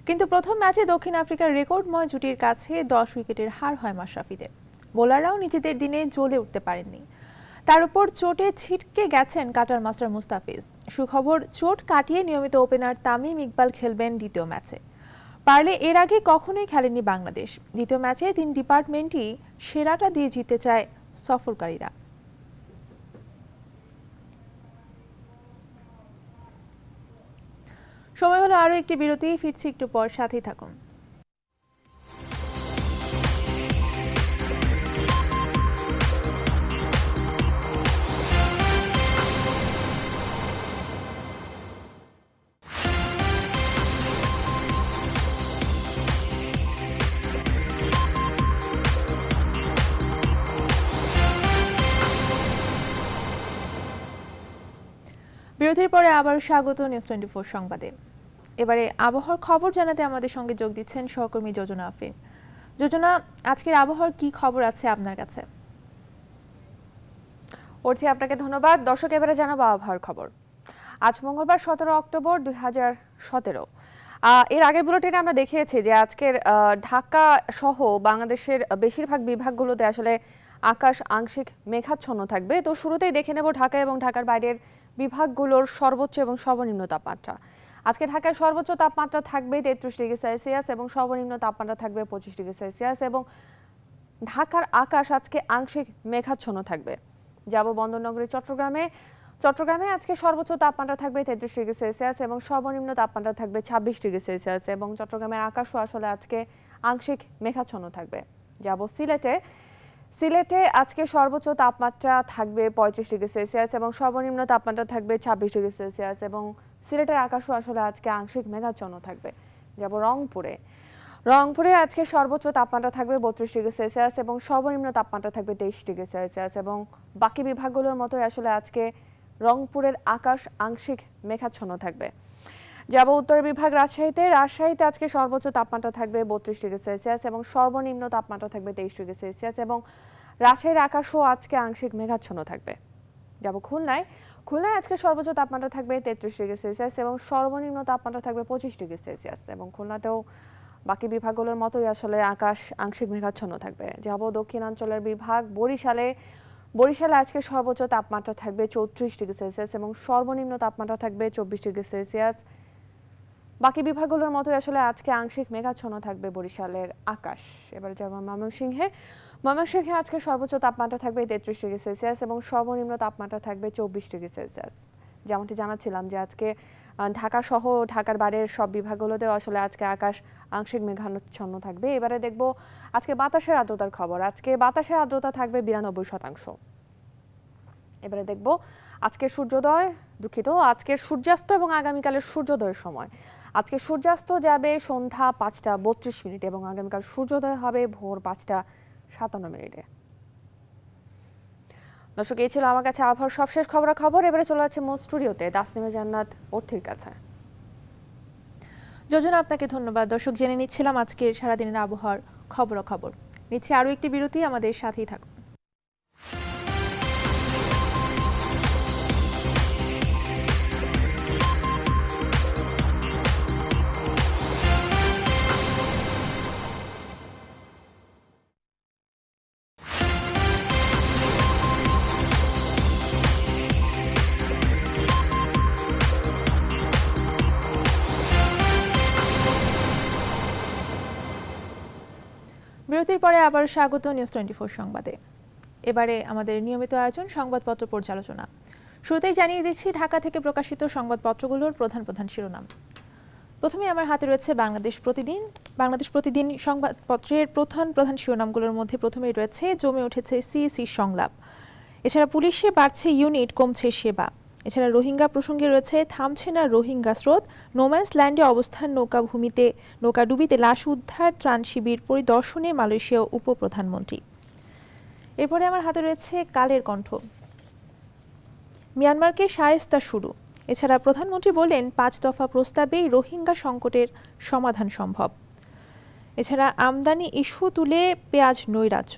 কিন্তু প্রথম ম্যাচে দক্ষিণ আফ্রিকার রেকর্ডময় জুটির কাছে দশ উইকেটের হার হয় মাশরাফিদের বোলাররাও নিজেদের দিনে জ্বলে উঠতে পারেননি তার উপর চোটে ছিটকে গেছেন কাটার মাস্টার মুস্তাফিজ সুখবর চোট কাটিয়ে নিয়মিত ওপেনার তামিম ইকবাল খেলবেন দ্বিতীয় ম্যাচে পারলে এর আগে কখনোই খেলেনি বাংলাদেশ দ্বিতীয় ম্যাচে তিন ডিপার্টমেন্টই সেরাটা দিয়ে জিতে চায় সফরকারীরা সময় হলো আরও একটি বিরতি ফিরছি একটু পর সাথেই থাকুন বিরতির পরে আবার স্বাগত নিউজ টোয়েন্টি ফোর সংবাদে এবারে আবহাওয়ার খবর জানাতে আমাদের সঙ্গে যোগ দিচ্ছেন সহকর্মী যোজনা আফিন যোজনা আজকের আবহাওয়ার কি খবর আছে আপনার কাছে অর্থে আপনাকে ধন্যবাদ দর্শক এবারে জানাবো আবহাওয়ার খবর আজ মঙ্গলবার সতেরো অক্টোবর দুই হাজার সতেরো এর আগের বুলেটিনে আমরা দেখিয়েছি যে আজকের ঢাকা সহ বাংলাদেশের বেশিরভাগ বিভাগগুলোতে আসলে আকাশ আংশিক মেঘাচ্ছন্ন থাকবে তো শুরুতেই দেখে নেব ঢাকা এবং ঢাকার বাইরের বিভাগগুলোর সর্বোচ্চ এবং সর্বনিম্ন তাপমাত্রা আজকে ঢাকায় সর্বোচ্চ তাপমাত্রা থাকবে তেত্রিশ ডিগ্রি সেলসিয়াস এবং সর্বনিম্ন তাপমাত্রা থাকবে পঁচিশ ডিগ্রি সেলসিয়াস এবং ঢাকার আকাশ আজকে আংশিক মেঘাচ্ছন্ন থাকবে যাব বন্দরনগরী চট্টগ্রামে চট্টগ্রামে আজকে সর্বোচ্চ তাপমাত্রা থাকবে তেত্রিশ ডিগ্রি সেলসিয়াস এবং সর্বনিম্ন তাপমাত্রা থাকবে ছাব্বিশ ডিগ্রি সেলসিয়াস এবং চট্টগ্রামের আকাশও আসলে আজকে আংশিক মেঘাচ্ছন্ন থাকবে যাব সিলেটে সিলেটে আজকে সর্বোচ্চ তাপমাত্রা থাকবে পঁয়ত্রিশ ডিগ্রি সেলসিয়াস এবং সর্বনিম্ন তাপমাত্রা থাকবে ছাব্বিশ ডিগ্রি সেলসিয়াস এবং সিলেটের আকাশও আসলে আজকে আংশিক মেঘাচ্ছন্ন থাকবে যাব রংপুরে রংপুরে আজকে সর্বোচ্চ তাপমাত্রা থাকবে বত্রিশ ডিগ্রি সেলসিয়াস এবং সর্বনিম্ন তাপমাত্রা থাকবে তেইশ ডিগ্রি সেলসিয়াস এবং বাকি বিভাগগুলোর মতোই আসলে আজকে রংপুরের আকাশ আংশিক মেঘাচ্ছন্ন থাকবে যাব উত্তর বিভাগ রাজশাহীতে রাজশাহীতে আজকে সর্বোচ্চ তাপমাত্রা থাকবে বত্রিশ ডিগ্রি সেলসিয়াস এবং সর্বনিম্ন তাপমাত্রা থাকবে তেইশ ডিগ্রি সেলসিয়াস এবং রাজশাহীর আকাশও আজকে আংশিক মেঘাচ্ছন্ন থাকবে যাব খুলনায় খুলনায় আজকে সর্বোচ্চ তাপমাত্রা থাকবে তেত্রিশ ডিগ্রি সেলসিয়াস এবং সর্বনিম্ন তাপমাত্রা থাকবে পঁচিশ ডিগ্রি সেলসিয়াস এবং খুলনাতেও বাকি বিভাগগুলোর মতোই আসলে আকাশ আংশিক মেঘাচ্ছন্ন থাকবে যাব দক্ষিণাঞ্চলের বিভাগ বরিশালে বরিশালে আজকে সর্বোচ্চ তাপমাত্রা থাকবে চৌত্রিশ ডিগ্রি সেলসিয়াস এবং সর্বনিম্ন তাপমাত্রা থাকবে চব্বিশ ডিগ্রি সেলসিয়াস বাকি বিভাগগুলোর মতোই আসলে আজকে আংশিক মেঘাচ্ছন্ন থাকবে বরিশালের আকাশ এবার যেমন ময়মনসিংহে ময়মনসিংহে আজকে সর্বোচ্চ তাপমাত্রা থাকবে তেত্রিশ ডিগ্রি সেলসিয়াস এবং সর্বনিম্ন তাপমাত্রা থাকবে চব্বিশ ডিগ্রি সেলসিয়াস যেমনটি জানাচ্ছিলাম যে আজকে ঢাকা সহ ঢাকার বাইরের সব বিভাগগুলোতেও আসলে আজকে আকাশ আংশিক মেঘাচ্ছন্ন থাকবে এবারে দেখব আজকে বাতাসের আর্দ্রতার খবর আজকে বাতাসের আর্দ্রতা থাকবে বিরানব্বই শতাংশ এবারে দেখব আজকে সূর্যোদয় দুঃখিত আজকের সূর্যাস্ত এবং আগামীকালের সূর্যোদয়ের সময় আজকে সূর্যাস্ত যাবে সন্ধ্যা পাঁচটা বত্রিশ মিনিটে এবং আগামীকাল সূর্যোদয় হবে ভোর পাঁচটা সাতান্ন মিনিটে দর্শক এই ছিল আমার কাছে আবহাওয়ার সবশেষ খবর খবর এবারে চলে আছে মো স্টুডিওতে তাসনিমা জান্নাত অর্থির কাছে যোজনা আপনাকে ধন্যবাদ দর্শক জেনে নিচ্ছিলাম আজকের সারাদিনের আবহাওয়ার খবর খবর নিচ্ছে আরও একটি বিরতি আমাদের সাথেই থাকুন পরে আবার স্বাগত নিউজ টোয়েন্টি ফোর সংবাদে এবারে আমাদের নিয়মিত আয়োজন সংবাদপত্র পর্যালোচনা শুরুতেই জানিয়ে দিচ্ছি ঢাকা থেকে প্রকাশিত সংবাদপত্রগুলোর প্রধান প্রধান শিরোনাম প্রথমে আমার হাতে রয়েছে বাংলাদেশ প্রতিদিন বাংলাদেশ প্রতিদিন সংবাদপত্রের প্রধান প্রধান শিরোনামগুলোর মধ্যে প্রথমেই রয়েছে জমে উঠেছে সিএসি সংলাপ এছাড়া পুলিশে বাড়ছে ইউনিট কমছে সেবা এছাড়া রোহিঙ্গা প্রসঙ্গে রয়েছে থামছে না রোহিঙ্গা স্রোত নোম্যান্স ল্যান্ডে অবস্থান নৌকা ডুবিতে লাশ উদ্ধার ত্রাণ শিবির পরিদর্শনে মালয়েশিয়া উপপ্রধানমন্ত্রী এরপরে আমার হাতে রয়েছে কালের কণ্ঠ মিয়ানমারকে সায়স্তা শুরু এছাড়া প্রধানমন্ত্রী বললেন পাঁচ দফা প্রস্তাবেই রোহিঙ্গা সংকটের সমাধান সম্ভব এছাড়া আমদানি ইস্যু তুলে পেঁয়াজ নৈরাজ্য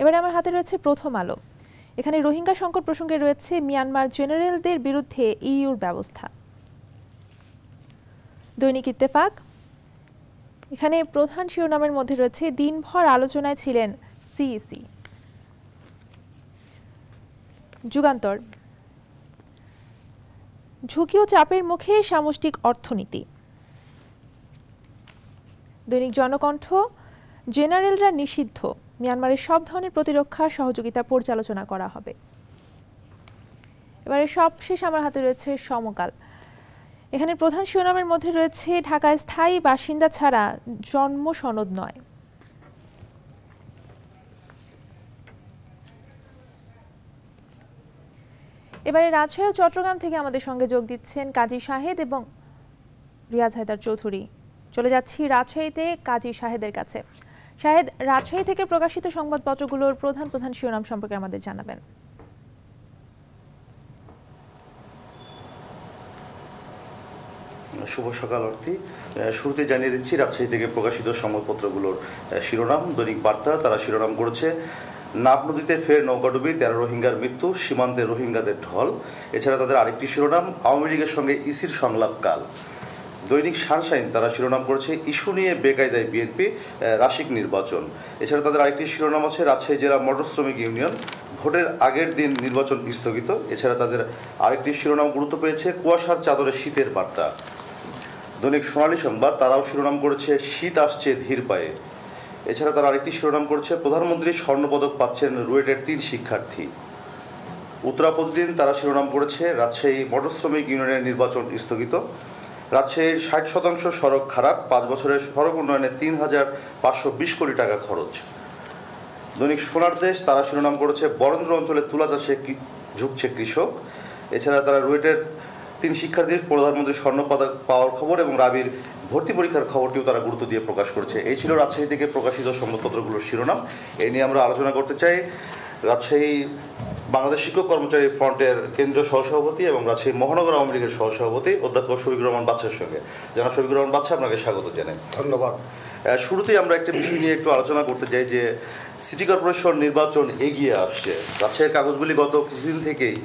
এবারে আমার হাতে রয়েছে প্রথম আলো এখানে রোহিঙ্গা সংকট প্রসঙ্গে রয়েছে মিয়ানমার জেনারেলদের বিরুদ্ধে ইইউর ব্যবস্থা দৈনিক ইত্তেফাক এখানে প্রধান শিরোনামের মধ্যে রয়েছে দিনভর আলোচনায় ছিলেন সিইসি যুগান্তর ঝুঁকি ও চাপের মুখে সামষ্টিক অর্থনীতি দৈনিক জনকণ্ঠ জেনারেলরা নিষিদ্ধ মিয়ানমারের সব ধরনের প্রতিরক্ষা সহযোগিতা পর্যালোচনা করা হবে এবারে সবশেষ আমার হাতে রয়েছে সমকাল এখানে প্রধান শিরোনামের মধ্যে রয়েছে ঢাকায় স্থায়ী বাসিন্দা ছাড়া জন্ম সনদ নয় এবারে রাজশাহী চট্টগ্রাম থেকে আমাদের সঙ্গে যোগ দিচ্ছেন কাজী শাহেদ এবং রিয়াজ হায়দার চৌধুরী চলে যাচ্ছি রাজশাহীতে কাজী শাহেদের কাছে শাহেদ রাজশাহী থেকে প্রকাশিত সংবাদপত্রগুলোর প্রধান প্রধান শিরোনাম সম্পর্কে আমাদের জানাবেন শুভ সকাল অর্থি শুরুতে জানিয়ে দিচ্ছি রাজশাহী থেকে প্রকাশিত সংবাদপত্রগুলোর শিরোনাম দৈনিক বার্তা তারা শিরোনাম করেছে নাব নদীতে ফের নৌকা ডুবি তেরো রোহিঙ্গার মৃত্যু সীমান্তে রোহিঙ্গাদের ঢল এছাড়া তাদের আরেকটি শিরোনাম আওয়ামী লীগের সঙ্গে ইসির সংলাপকাল কাল দৈনিক সানশাইন তারা শিরোনাম করেছে ইস্যু নিয়ে বেকায়দায় বিএনপি রাশিক নির্বাচন এছাড়া তাদের আরেকটি শিরোনাম আছে রাজশাহী জেলা মোটর শ্রমিক ইউনিয়ন ভোটের আগের দিন নির্বাচন স্থগিত এছাড়া তাদের আরেকটি শিরোনাম গুরুত্ব পেয়েছে কুয়াশার চাদরে শীতের বার্তা দৈনিক সোনালী সংবাদ তারাও শিরোনাম করেছে শীত আসছে ধীর পায়ে এছাড়া তারা আরেকটি শিরোনাম করেছে প্রধানমন্ত্রী স্বর্ণপদক পাচ্ছেন রুয়েটের তিন শিক্ষার্থী উত্তরা প্রতিদিন তারা শিরোনাম করেছে রাজশাহী মোটর শ্রমিক ইউনিয়নের নির্বাচন স্থগিত রাজশাহীর ষাট শতাংশ সড়ক খারাপ পাঁচ বছরের সড়ক উন্নয়নে তিন হাজার পাঁচশো বিশ কোটি টাকা খরচ দৈনিক সোনার দেশ তারা শিরোনাম করেছে বরেন্দ্র অঞ্চলে তুলা চাষে ঝুঁকছে কৃষক এছাড়া তারা রুয়েটের তিন শিক্ষার্থীর প্রধানমন্ত্রী স্বর্ণ পদক পাওয়ার খবর এবং রাবির ভর্তি পরীক্ষার খবরটিও তারা গুরুত্ব দিয়ে প্রকাশ করেছে এই ছিল রাজশাহী থেকে প্রকাশিত সংবাদপত্রগুলোর শিরোনাম এ নিয়ে আমরা আলোচনা করতে চাই রাজশাহী বাংলাদেশ শিক্ষক কর্মচারী ফ্রন্টের কেন্দ্রীয় সহসভাপতি এবং রাজশাহী মহানগর আওয়ামী লীগের সহসভাপতি অধ্যক্ষ শফিক রহমান বাচ্চার সঙ্গে জনাব শফিক রহমান বাচ্চা আপনাকে স্বাগত জানাই ধন্যবাদ শুরুতেই আমরা একটা বিষয় নিয়ে একটু আলোচনা করতে চাই যে সিটি কর্পোরেশন নির্বাচন এগিয়ে আসছে রাজশাহীর কাগজগুলি গত কিছুদিন থেকেই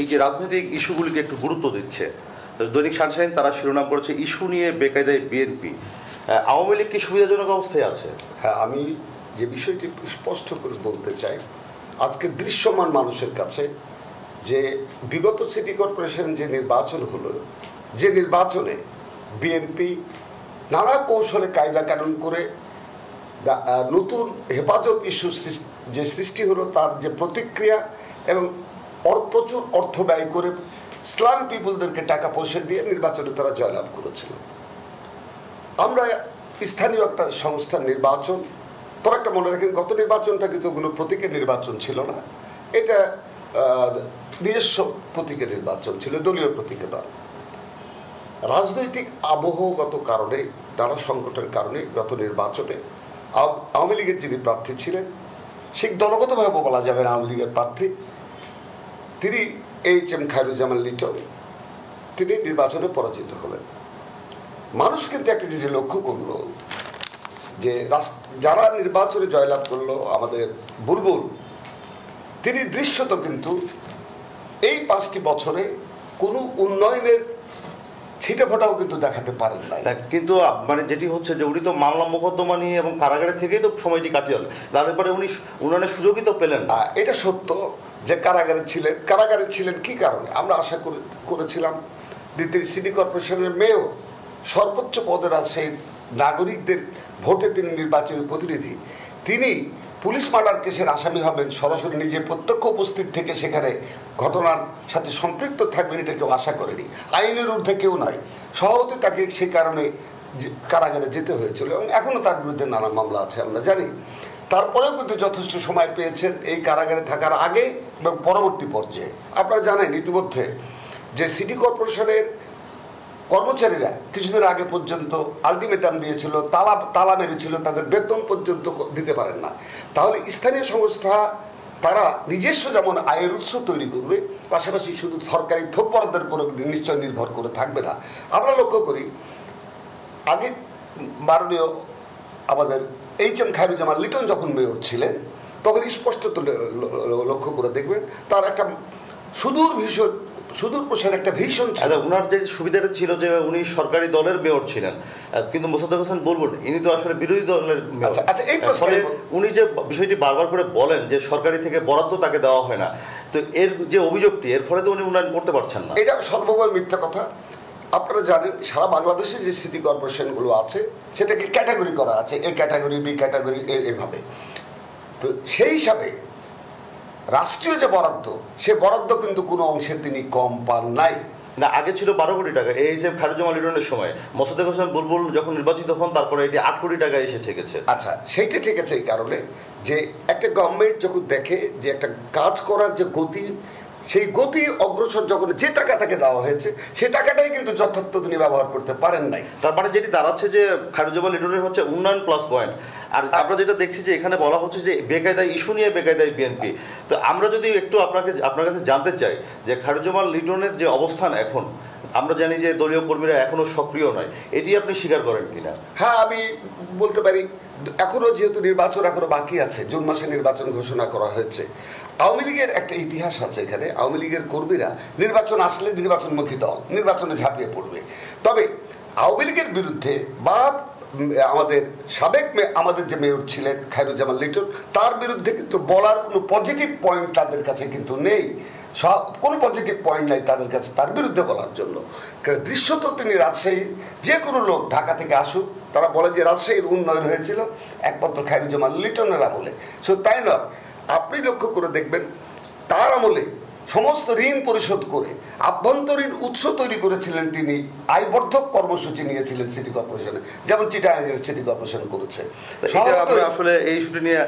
এই যে রাজনৈতিক ইস্যুগুলিকে একটু গুরুত্ব দিচ্ছে দৈনিক সানশাইন তারা শিরোনাম করেছে ইস্যু নিয়ে বেকায়দায় বিএনপি আওয়ামী লীগ কি সুবিধাজনক অবস্থায় আছে হ্যাঁ আমি যে বিষয়টি স্পষ্ট করে বলতে চাই আজকে দৃশ্যমান মানুষের কাছে যে বিগত সিটি কর্পোরেশন যে নির্বাচন হলো যে নির্বাচনে বিএনপি নানা কৌশলে কায়দা কানুন করে নতুন হেফাজত ইস্যু যে সৃষ্টি হলো তার যে প্রতিক্রিয়া এবং প্রচুর অর্থ ব্যয় করে ইসলাম পিপুলদেরকে টাকা পয়সা দিয়ে নির্বাচনে তারা জয়লাভ করেছিল আমরা স্থানীয় একটা সংস্থার নির্বাচন তবে একটা মনে রাখেন গত নির্বাচনটা কিন্তু কোনো প্রতীকের নির্বাচন ছিল না এটা নিজস্ব প্রতীকের নির্বাচন ছিল দলীয় প্রতীকে নয় রাজনৈতিক আবহগত কারণে নানা সংকটের কারণে গত নির্বাচনে আওয়ামী লীগের যিনি প্রার্থী ছিলেন সে দলগতভাবে বলা যাবে না আওয়ামী লীগের প্রার্থী তিনি এইচ এম খায়রুজ্জামান লিটন তিনি নির্বাচনে পরাজিত হলেন মানুষ কিন্তু একটা জিনিস লক্ষ্য করল যে যারা নির্বাচনে জয়লাভ করলো আমাদের বুলবুল তিনি দৃশ্যত কিন্তু এই পাঁচটি বছরে কোনো উন্নয়নের ছিটে ফোটাও কিন্তু দেখাতে পারেন না কিন্তু মানে যেটি হচ্ছে যে উনি তো মামলা মোকদ্দমা নিয়ে এবং কারাগারে থেকেই তো সময়টি কাটিয়ে তারপরে উনি উন্নয়নের সুযোগই তো পেলেন না এটা সত্য যে কারাগারে ছিলেন কারাগারে ছিলেন কি কারণে আমরা আশা করেছিলাম দ্বিতীয় সিটি কর্পোরেশনের মেয়র সর্বোচ্চ পদের আছে নাগরিকদের ভোটে তিনি নির্বাচিত প্রতিনিধি তিনি পুলিশ মার্ডার কেসের আসামি হবেন সরাসরি নিজে প্রত্যক্ষ উপস্থিত থেকে সেখানে ঘটনার সাথে সম্পৃক্ত থাকবেন এটা কেউ আশা করেনি আইনের ঊর্ধ্বে কেউ নয় সভাপতি তাকে সেই কারণে কারাগারে যেতে হয়েছিল এবং এখনও তার বিরুদ্ধে নানা মামলা আছে আমরা জানি তারপরেও কিন্তু যথেষ্ট সময় পেয়েছেন এই কারাগারে থাকার আগে এবং পরবর্তী পর্যায়ে আপনারা জানেন ইতিমধ্যে যে সিটি কর্পোরেশনের কর্মচারীরা কিছুদিন আগে পর্যন্ত আলটিমেটাম দিয়েছিল তালা তালা মেরেছিল তাদের বেতন পর্যন্ত দিতে পারেন না তাহলে স্থানীয় সংস্থা তারা নিজস্ব যেমন আয়ের উৎস তৈরি করবে পাশাপাশি শুধু সরকারি থোক উপর নিশ্চয় নির্ভর করে থাকবে না আমরা লক্ষ্য করি আগে মাননীয় আমাদের এইচ এম খায়রুজ্জামান লিটন যখন মেয়র ছিলেন তখন স্পষ্ট লক্ষ্য করে দেখবেন তার একটা সুদূর ভীষণ সুদূর প্রসার একটা ভীষণ ছিল ওনার আচ্ছা, যে সুবিধাটা ছিল যে উনি সরকারি দলের মেয়র ছিলেন কিন্তু মোসাদ্দেক হোসেন বলবেন ইনি তো আসলে বিরোধী দলের আচ্ছা, আচ্ছা এই হ্যাঁ, ফলে উনি যে বিষয়টি বারবার করে বলেন যে সরকারি থেকে বরাদ্দ তাকে দেওয়া হয় না তো এর যে অভিযোগটি এর ফলে তো উনি উন্নয়ন করতে পারছেন না এটা সর্বময় মিথ্যা কথা আপনারা জানেন সারা বাংলাদেশে যে সিটি কর্পোরেশনগুলো আছে সেটাকে ক্যাটাগরি করা আছে এ ক্যাটাগরি বি ক্যাটাগরি এভাবে তো সেই হিসাবে রাষ্ট্রীয় যে বরাদ্দ সে বরাদ্দ কিন্তু কোনো অংশে তিনি কম পান নাই না আগে ছিল বারো কোটি টাকা এই যে খারুজামাল ইরনের সময় মোসাদেক হোসেন বুলবুল যখন নির্বাচিত হন তারপরে এটি আট কোটি টাকা এসে ঠেকেছে আচ্ছা সেইটা ঠেকেছে এই কারণে যে একটা গভর্নমেন্ট যখন দেখে যে একটা কাজ করার যে গতি সেই গতি অগ্রসর যখন যে টাকা তাকে দেওয়া হয়েছে সে টাকাটাই কিন্তু যথার্থ তিনি ব্যবহার করতে পারেন নাই তার মানে যেটি দাঁড়াচ্ছে যে খারুজাবাল লিটনের হচ্ছে উন্নয়ন প্লাস পয়েন্ট আর আমরা যেটা দেখছি যে এখানে বলা হচ্ছে যে বেকায়দায় ইস্যু নিয়ে বেকায়দায় বিএনপি তো আমরা যদি একটু আপনাকে আপনার কাছে জানতে চাই যে খারুজামাল লিটনের যে অবস্থান এখন আমরা জানি যে দলীয় কর্মীরা এখনো সক্রিয় নয় এটি আপনি স্বীকার করেন কিনা হ্যাঁ আমি বলতে পারি এখনো যেহেতু নির্বাচন এখনো বাকি আছে জুন মাসে নির্বাচন ঘোষণা করা হয়েছে আওয়ামী লীগের একটা ইতিহাস আছে এখানে আওয়ামী লীগের কর্মীরা নির্বাচন আসলে নির্বাচনমুখী দল নির্বাচনে ঝাঁপিয়ে পড়বে তবে আওয়ামী লীগের বিরুদ্ধে বা আমাদের সাবেক আমাদের যে মেয়র ছিলেন খায়রুজ্জামান লিটন তার বিরুদ্ধে কিন্তু বলার কোনো পজিটিভ পয়েন্ট তাদের কাছে কিন্তু নেই সব কোনো পজিটিভ পয়েন্ট নাই তাদের কাছে তার বিরুদ্ধে বলার জন্য দৃশ্যত তিনি রাজশাহী যে কোনো লোক ঢাকা থেকে আসুক তারা বলে যে রাজশাহীর উন্নয়ন হয়েছিল একমাত্র খাইরুজ্জামান লিটনের আমলে সো তাই নয় আপনি লক্ষ্য করে দেখবেন তার আমলে সমস্ত ঋণ পরিশোধ করে আভ্যন্তরীণ উৎস তৈরি করেছিলেন তিনি আয়বর্ধক কর্মসূচি নিয়েছিলেন সিটি কর্পোরেশনে যেমন চিটাগাঙের সিটি কর্পোরেশন করেছে আসলে এই ইস্যুটি নিয়ে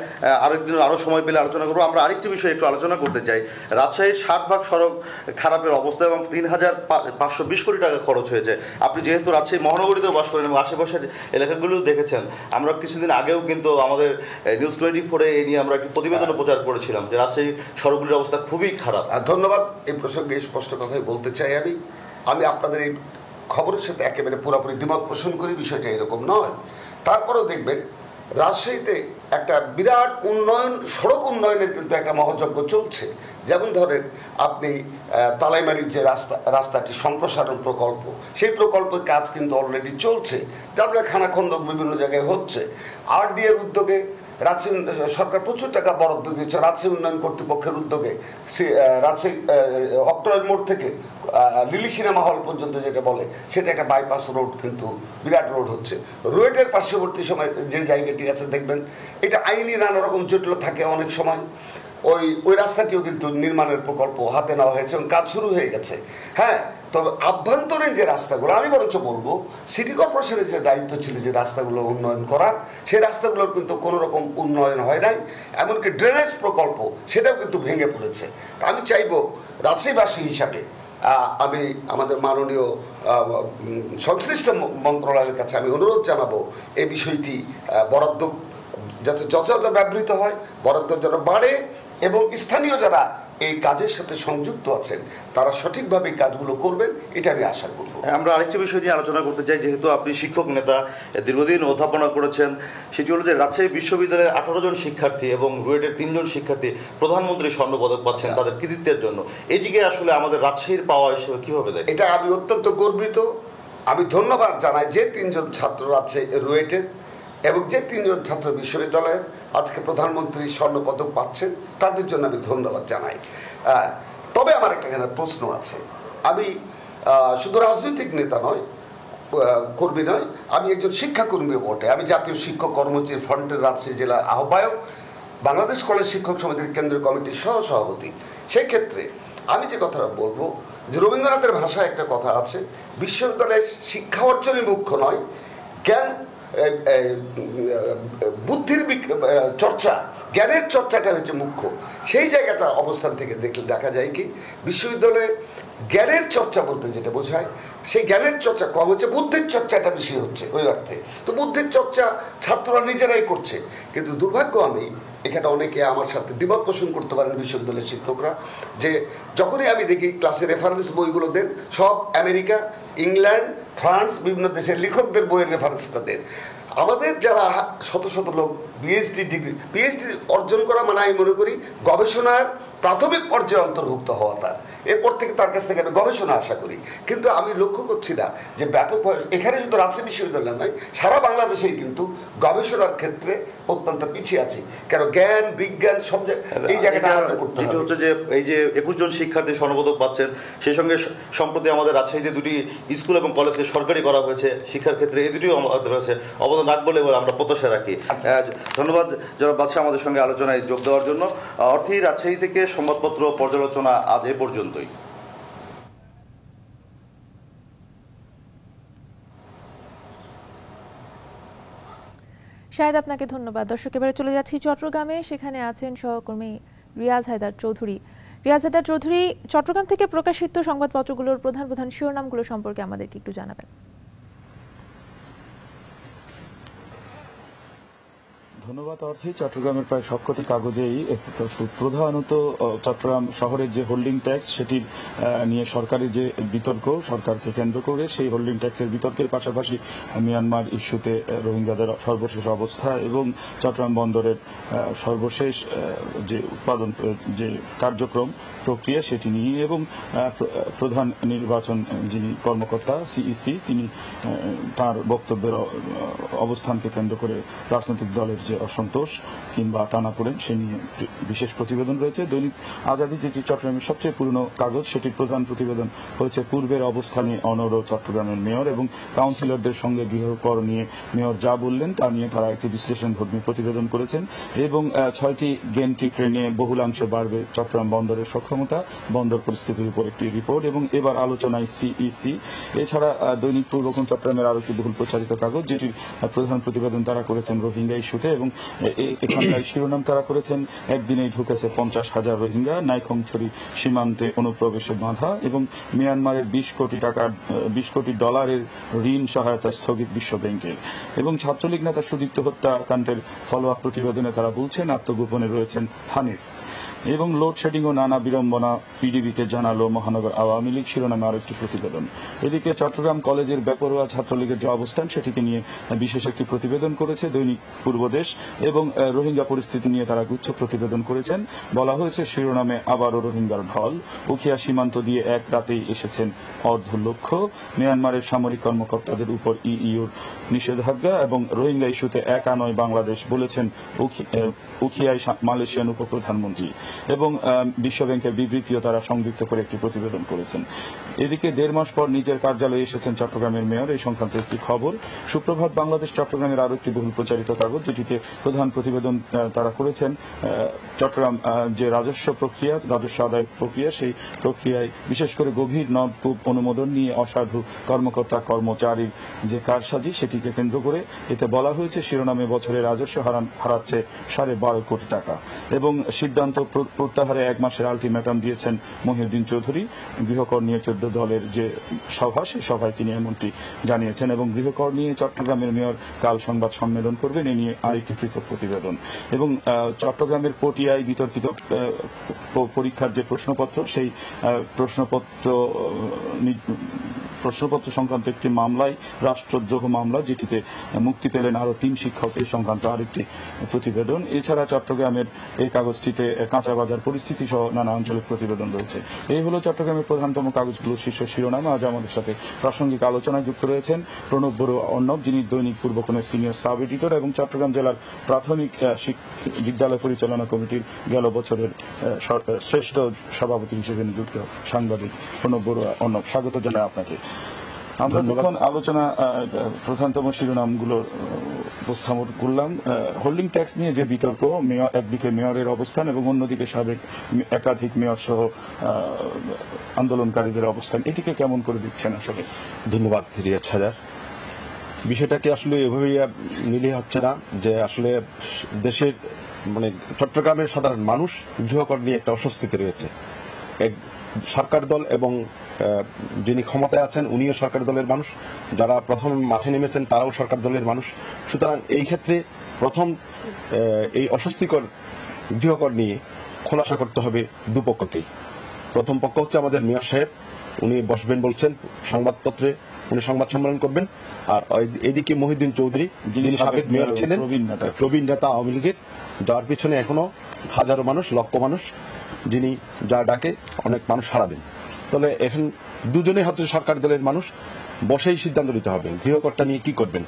আরেকদিন আরও সময় পেলে আলোচনা করবো আমরা আরেকটি বিষয়ে একটু আলোচনা করতে চাই রাজশাহীর ষাট ভাগ সড়ক খারাপের অবস্থা এবং তিন হাজার পাঁচশো বিশ কোটি টাকা খরচ হয়েছে আপনি যেহেতু রাজশাহী মহানগরীতেও বাস করেন এবং আশেপাশের এলাকাগুলোও দেখেছেন আমরা কিছুদিন আগেও কিন্তু আমাদের নিউজ টোয়েন্টি ফোরে এই নিয়ে আমরা একটি প্রতিবেদন হ্যাঁ। প্রচার করেছিলাম যে রাজশাহীর সড়কগুলির অবস্থা খুবই খারাপ ধন্যবাদ এই প্রসঙ্গে স্পষ্ট কথাই বলতে চাই আমি আমি আপনাদের এই খবরের সাথে একেবারে পুরোপুরি দ্বিমত পোষণ করি বিষয়টা এরকম নয় তারপরেও দেখবেন রাজশাহীতে একটা বিরাট উন্নয়ন সড়ক উন্নয়নের কিন্তু একটা মহাযজ্ঞ চলছে যেমন ধরেন আপনি তালাইমারির যে রাস্তা রাস্তাটি সম্প্রসারণ প্রকল্প সেই প্রকল্পের কাজ কিন্তু অলরেডি চলছে তারপরে খানাখন্দক বিভিন্ন জায়গায় হচ্ছে আর ডি এর উদ্যোগে রাজশাহী সরকার প্রচুর টাকা বরাদ্দ দিয়েছে রাজশাহী উন্নয়ন কর্তৃপক্ষের উদ্যোগে রাজশাহী অক্টোবর মোড় থেকে লিলি সিনেমা হল পর্যন্ত যেটা বলে সেটা একটা বাইপাস রোড কিন্তু বিরাট রোড হচ্ছে রোডের পার্শ্ববর্তী সময় যে জায়গাটি আছে দেখবেন এটা আইনি নানা রকম জটিল থাকে অনেক সময় ওই ওই রাস্তাটিও কিন্তু নির্মাণের প্রকল্প হাতে নেওয়া হয়েছে এবং কাজ শুরু হয়ে গেছে হ্যাঁ তবে আভ্যন্তরীণ যে রাস্তাগুলো আমি বরঞ্চ বলবো সিটি কর্পোরেশনের যে দায়িত্ব ছিল যে রাস্তাগুলো উন্নয়ন করার সেই রাস্তাগুলোর কিন্তু কোনো রকম উন্নয়ন হয় নাই এমনকি ড্রেনেজ প্রকল্প সেটাও কিন্তু ভেঙে পড়েছে আমি চাইবো রাজশাহীবাসী হিসাবে আমি আমাদের মাননীয় সংশ্লিষ্ট মন্ত্রণালয়ের কাছে আমি অনুরোধ জানাবো এই বিষয়টি বরাদ্দ যাতে যথাযথ ব্যবহৃত হয় বরাদ্দ যেন বাড়ে এবং স্থানীয় যারা এই কাজের সাথে সংযুক্ত আছেন তারা সঠিকভাবে কাজগুলো করবেন এটা আমি আশা করব হ্যাঁ, আমরা আরেকটি বিষয় নিয়ে আলোচনা করতে চাই যেহেতু আপনি শিক্ষক নেতা দীর্ঘদিন অধ্যাপনা করেছেন সেটি হল যে রাজশাহী বিশ্ববিদ্যালয়ের আঠারো জন শিক্ষার্থী এবং রুয়েটের তিনজন শিক্ষার্থী প্রধানমন্ত্রী স্বর্ণপদক পাচ্ছেন তাদের কৃতিত্বের জন্য এটিকে আসলে আমাদের রাজশাহীর পাওয়া হিসেবে কীভাবে দেয় এটা আমি অত্যন্ত গর্বিত আমি ধন্যবাদ জানাই যে তিনজন ছাত্র আছে রুয়েটের এবং যে তিনজন ছাত্র বিশ্ববিদ্যালয়ের আজকে প্রধানমন্ত্রী স্বর্ণপদক পাচ্ছেন তাদের জন্য আমি ধন্যবাদ জানাই তবে আমার একটা এখানে প্রশ্ন আছে আমি শুধু রাজনৈতিক নেতা নয় কর্মী নয় আমি একজন শিক্ষাকর্মীও বটে আমি জাতীয় শিক্ষক কর্মচারী ফ্রন্টের রাজশাহী জেলার আহ্বায়ক বাংলাদেশ কলেজ শিক্ষক সমিতির কেন্দ্রীয় কমিটির সহ সভাপতি সেই ক্ষেত্রে আমি যে কথাটা বলবো যে রবীন্দ্রনাথের ভাষায় একটা কথা আছে বিশ্ববিদ্যালয়ে শিক্ষা অর্জনই মুখ্য নয় জ্ঞান বুদ্ধির চর্চা জ্ঞানের চর্চাটা হচ্ছে মুখ্য সেই জায়গাটা অবস্থান থেকে দেখলে দেখা যায় কি বিশ্ববিদ্যালয়ে জ্ঞানের চর্চা বলতে যেটা বোঝায় সেই জ্ঞানের চর্চা কম হচ্ছে বুদ্ধির চর্চাটা বেশি হচ্ছে ওই অর্থে তো বুদ্ধির চর্চা ছাত্ররা নিজেরাই করছে কিন্তু দুর্ভাগ্য আমি এখানে অনেকে আমার সাথে দ্বিমত পোষণ করতে পারেন বিশ্ববিদ্যালয়ের শিক্ষকরা যে যখনই আমি দেখি ক্লাসে রেফারেন্স বইগুলো দেন সব আমেরিকা ইংল্যান্ড ফ্রান্স বিভিন্ন দেশের লেখকদের বইয়ের রেফারেন্সটা দেন আমাদের যারা শত শত লোক পিএইচডি ডিগ্রি পিএইচডি অর্জন করা মানে আমি মনে করি গবেষণার প্রাথমিক পর্যায়ে অন্তর্ভুক্ত হওয়া তার এরপর থেকে তার কাছ থেকে আমি গবেষণা আশা করি কিন্তু আমি লক্ষ্য করছি না যে ব্যাপক এখানে শুধু রাজশাহী বিশ্ববিদ্যালয় নয় সারা বাংলাদেশেই কিন্তু গবেষণার ক্ষেত্রে অত্যন্ত পিছিয়ে আছে কেন জ্ঞান বিজ্ঞান সব আচ্ছা, এই জায়গাটা হচ্ছে যে এই যে একুশ জন শিক্ষার্থী স্বর্ণপদক পাচ্ছেন সেই সঙ্গে সম্প্রতি আমাদের রাজশাহীতে দুটি স্কুল এবং কলেজকে সরকারি করা হয়েছে শিক্ষার ক্ষেত্রে এই দুটিও আমাদের রয়েছে অবদান রাখবো বলে আমরা প্রত্যাশা রাখি আচ্ছা। ধন্যবাদ যারা বাদশাহ আমাদের সঙ্গে আলোচনায় যোগ দেওয়ার জন্য অর্থী রাজশাহী থেকে সংবাদপত্র পর্যালোচনা আজ এ পর্যন্তই শাহেদ আপনাকে ধন্যবাদ দর্শক এবারে চলে যাচ্ছি চট্টগ্রামে সেখানে আছেন সহকর্মী রিয়াজ হায়দার চৌধুরী রিয়াজ হায়দার চৌধুরী চট্টগ্রাম থেকে প্রকাশিত সংবাদপত্রগুলোর প্রধান প্রধান শিরোনামগুলো সম্পর্কে আমাদেরকে একটু জানাবেন ধন্যবাদ অর্থে চট্টগ্রামের প্রায় সবকটি কাগজেই প্রধানত চট্টগ্রাম শহরের যে হোল্ডিং ট্যাক্স সেটির নিয়ে সরকারের যে বিতর্ক সরকারকে কেন্দ্র করে সেই হোল্ডিং ট্যাক্সের বিতর্কের পাশাপাশি মিয়ানমার ইস্যুতে রোহিঙ্গাদের সর্বশেষ অবস্থা এবং চট্টগ্রাম বন্দরের সর্বশেষ যে উৎপাদন যে কার্যক্রম প্রক্রিয়া সেটি নিয়ে এবং প্রধান নির্বাচন যিনি কর্মকর্তা সিইসি e তিনি তার বক্তব্যের অবস্থানকে কেন্দ্র করে রাজনৈতিক দলের যে অসন্তোষ কিংবা টানাপোড়েন সে নিয়ে বিশেষ প্রতিবেদন রয়েছে দৈনিক আজাদি যেটি চট্টগ্রামের সবচেয়ে পুরনো কাগজ সেটির প্রধান প্রতিবেদন হয়েছে পূর্বের অবস্থানে অনর চট্টগ্রামের মেয়র এবং কাউন্সিলরদের সঙ্গে গৃহকর নিয়ে মেয়র যা বললেন তা নিয়ে তারা একটি বিশ্লেষণ ধর্মী প্রতিবেদন করেছেন এবং ছয়টি গেনটি ট্রেনে বহুলাংশে বাড়বে চট্টগ্রাম বন্দরের সক্ষমতা বন্দর পরিস্থিতির উপর একটি রিপোর্ট এবং এবার আলোচনায় সিইসি এছাড়া দৈনিক পূর্বকম চট্টগ্রামের আরো একটি বহুল প্রচারিত কাগজ যেটির প্রধান প্রতিবেদন তারা করেছেন রোহিঙ্গা ইস্যুতে এবং এখানকার শিরোনাম তারা করেছেন একদিনেই ঢুকেছে পঞ্চাশ হাজার রোহিঙ্গা নাইখংছড়ি সীমান্তে অনুপ্রবেশে বাঁধা এবং মিয়ানমারের বিশ কোটি টাকার বিশ কোটি ডলারের ঋণ সহায়তা স্থগিত বিশ্ব ব্যাংকের এবং ছাত্রলীগ নেতা সুদীপ্ত হত্যাকাণ্ডের ফলো আপ প্রতিবেদনে তারা বলছেন আত্মগোপনে রয়েছেন হানিফ এবং লোডশেডিং ও নানা বিড়ম্বনা পিডিবিকে জানালো মহানগর আওয়ামী লীগ শিরোনামে আরো একটি প্রতিবেদন এদিকে চট্টগ্রাম কলেজের বেপরোয়া ছাত্রলীগের যে অবস্থান সেটিকে নিয়ে বিশেষ একটি প্রতিবেদন করেছে দৈনিক পূর্বদেশ এবং রোহিঙ্গা পরিস্থিতি নিয়ে তারা গুচ্ছ প্রতিবেদন করেছেন বলা হয়েছে শিরোনামে আবারও রোহিঙ্গার ঢল উখিয়া সীমান্ত দিয়ে এক রাতেই এসেছেন অর্ধ লক্ষ মিয়ানমারের সামরিক কর্মকর্তাদের উপর ইইউর e e নিষেধাজ্ঞা এবং রোহিঙ্গা ইস্যুতে একা নয় বাংলাদেশ বলেছেন উখিয়াই মালয়েশিয়ান উপপ্রধানমন্ত্রী এবং বিশ্বব্যাংকের বিবৃতিও তারা সংযুক্ত করে একটি প্রতিবেদন করেছেন এদিকে দেড় মাস পর নিজের কার্যালয়ে এসেছেন চট্টগ্রামের মেয়র এই সংক্রান্ত একটি খবর সুপ্রভাত বাংলাদেশ চট্টগ্রামের আরও একটি বহুল প্রচারিত কাগজ যেটিতে প্রধান প্রতিবেদন তারা করেছেন চট্টগ্রাম যে রাজস্ব প্রক্রিয়া রাজস্ব আদায় প্রক্রিয়া সেই প্রক্রিয়ায় বিশেষ করে গভীর নলকূপ অনুমোদন নিয়ে অসাধু কর্মকর্তা কর্মচারীর যে কারসাজি সেটি দুর্নীতিকে কেন্দ্র করে এতে বলা হয়েছে শিরোনামে বছরে রাজস্ব হারান হারাচ্ছে সাড়ে বারো কোটি টাকা এবং সিদ্ধান্ত প্রত্যাহারে এক মাসের আলটিমেটাম দিয়েছেন মহিউদ্দিন চৌধুরী গৃহকর নিয়ে চোদ্দ দলের যে সভা সে সভায় তিনি এমনটি জানিয়েছেন এবং গৃহকর নিয়ে চট্টগ্রামের মেয়র কাল সংবাদ সম্মেলন করবেন এ নিয়ে আরেকটি পৃথক প্রতিবেদন এবং চট্টগ্রামের পটিয়ায় বিতর্কিত পরীক্ষার যে প্রশ্নপত্র সেই প্রশ্নপত্র প্রশ্নপত্র সংক্রান্ত একটি মামলায় রাষ্ট্রদ্রোহ মামলা যেটিতে মুক্তি পেলেন আরও তিন শিক্ষক এই সংক্রান্ত আরেকটি প্রতিবেদন এছাড়া চট্টগ্রামের এই কাগজটিতে কাঁচা বাজার পরিস্থিতি সহ নানা আঞ্চলিক প্রতিবেদন রয়েছে এই হলো চট্টগ্রামের প্রধানতম কাগজগুলো শীর্ষ শিরোনাম আজ আমাদের সাথে প্রাসঙ্গিক আলোচনায় যুক্ত রয়েছেন প্রণব বড় অর্ণব যিনি দৈনিক পূর্বকোণের সিনিয়র সাব এডিটর এবং চট্টগ্রাম জেলার প্রাথমিক বিদ্যালয় পরিচালনা কমিটির গেল বছরের শ্রেষ্ঠ সভাপতি হিসেবে নিযুক্ত সাংবাদিক প্রণব বড়ুয়া অর্ণব স্বাগত জানাই আপনাকে আমরা যখন আলোচনা প্রধানতম শিরোনামগুলোর উপস্থাপন করলাম হোল্ডিং ট্যাক্স নিয়ে যে বিতর্ক মেয়র একদিকে মেয়রের অবস্থান এবং অন্যদিকে সাবেক একাধিক মেয়র সহ আন্দোলনকারীদের অবস্থান এটিকে কেমন করে দিচ্ছেন আসলে ধন্যবাদ রিয়াজ বিষয়টাকে আসলে এভাবেই মিলিয়ে হচ্ছে না যে আসলে দেশের মানে চট্টগ্রামের সাধারণ মানুষ গৃহকর নিয়ে একটা অস্বস্তিতে রয়েছে সরকার দল এবং যিনি ক্ষমতায় আছেন উনিও সরকার দলের মানুষ যারা প্রথম মাঠে নেমেছেন তারাও সরকার দলের মানুষ সুতরাং এই ক্ষেত্রে প্রথম এই অস্বস্তিকর গৃহকর নিয়ে খোলাসা করতে হবে দুপক্ষকেই প্রথম পক্ষ হচ্ছে আমাদের মেয়র সাহেব উনি বসবেন বলছেন সংবাদপত্রে উনি সংবাদ সম্মেলন করবেন আর এদিকে মহিউদ্দিন চৌধুরী যিনি সাবেক মেয়র ছিলেন প্রবীণ নেতা আওয়ামী লীগের যার পিছনে এখনো হাজারো মানুষ লক্ষ মানুষ যিনি যা ডাকে অনেক মানুষ সারা দেন তাহলে এখন দুজনেই হচ্ছে সরকার দলের মানুষ বসেই সিদ্ধান্ত নিতে হবে গৃহকর্তা নিয়ে কি করবেন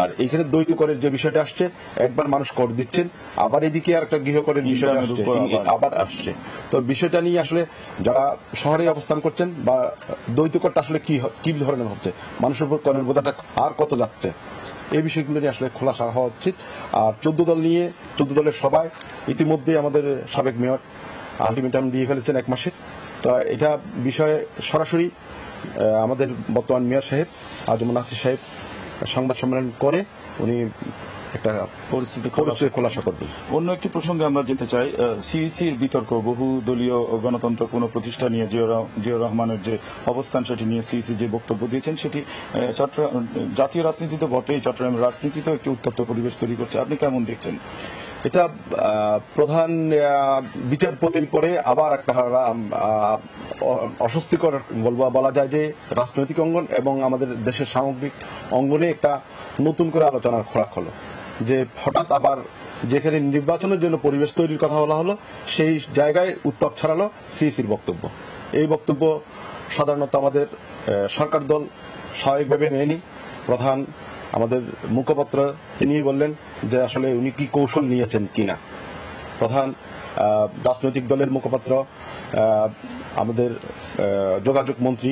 আর এখানে দ্বৈত করের যে বিষয়টা আসছে একবার মানুষ কর দিচ্ছেন আবার এদিকে আর একটা গৃহকরের বিষয় আবার আসছে তো বিষয়টা নিয়ে আসলে যারা শহরে অবস্থান করছেন বা দ্বৈত করটা আসলে কি কি ধরনের হচ্ছে মানুষের উপর করের বোধাটা আর কত যাচ্ছে এই বিষয়গুলো নিয়ে আসলে খোলাসা হওয়া উচিত আর চোদ্দ দল নিয়ে চোদ্দ দলের সবাই ইতিমধ্যে আমাদের সাবেক মেয়র আলটিমেটাম দিয়ে ফেলেছেন এক মাসে তা এটা বিষয়ে সরাসরি আমাদের বর্তমান মেয়র সাহেব আজমন নাসির সাহেব সংবাদ সম্মেলন করে উনি একটা পরিস্থিতি পরিস্থিতি খোলাসা করবে অন্য একটি প্রসঙ্গে আমরা যেতে চাই সিইসির বিতর্ক বহু দলীয় গণতন্ত্র কোনো প্রতিষ্ঠা নিয়ে জিয়াউর রহমানের যে অবস্থান সেটি নিয়ে সিইসি যে বক্তব্য দিয়েছেন সেটি চট্টগ্রাম জাতীয় রাজনীতিতে বটেই চট্টগ্রামের রাজনীতিতেও একটি উত্তপ্ত পরিবেশ তৈরি করছে আপনি কেমন দেখছেন এটা প্রধান বিচারপতির পরে আবার একটা অস্বস্তিকর বলবো বলা যায় যে রাজনৈতিক অঙ্গন এবং আমাদের দেশের সামগ্রিক অঙ্গনে একটা নতুন করে আলোচনার খোরাক হলো যে হঠাৎ আবার যেখানে নির্বাচনের জন্য পরিবেশ তৈরির কথা বলা হলো সেই জায়গায় উত্তাপ ছড়ালো সিইসির বক্তব্য এই বক্তব্য সাধারণত আমাদের সরকার দল স্বাভাবিকভাবে নেয়নি প্রধান আমাদের মুখপাত্র তিনি বললেন যে আসলে উনি কি কৌশল নিয়েছেন কিনা প্রধান রাজনৈতিক দলের মুখপাত্র আমাদের যোগাযোগ মন্ত্রী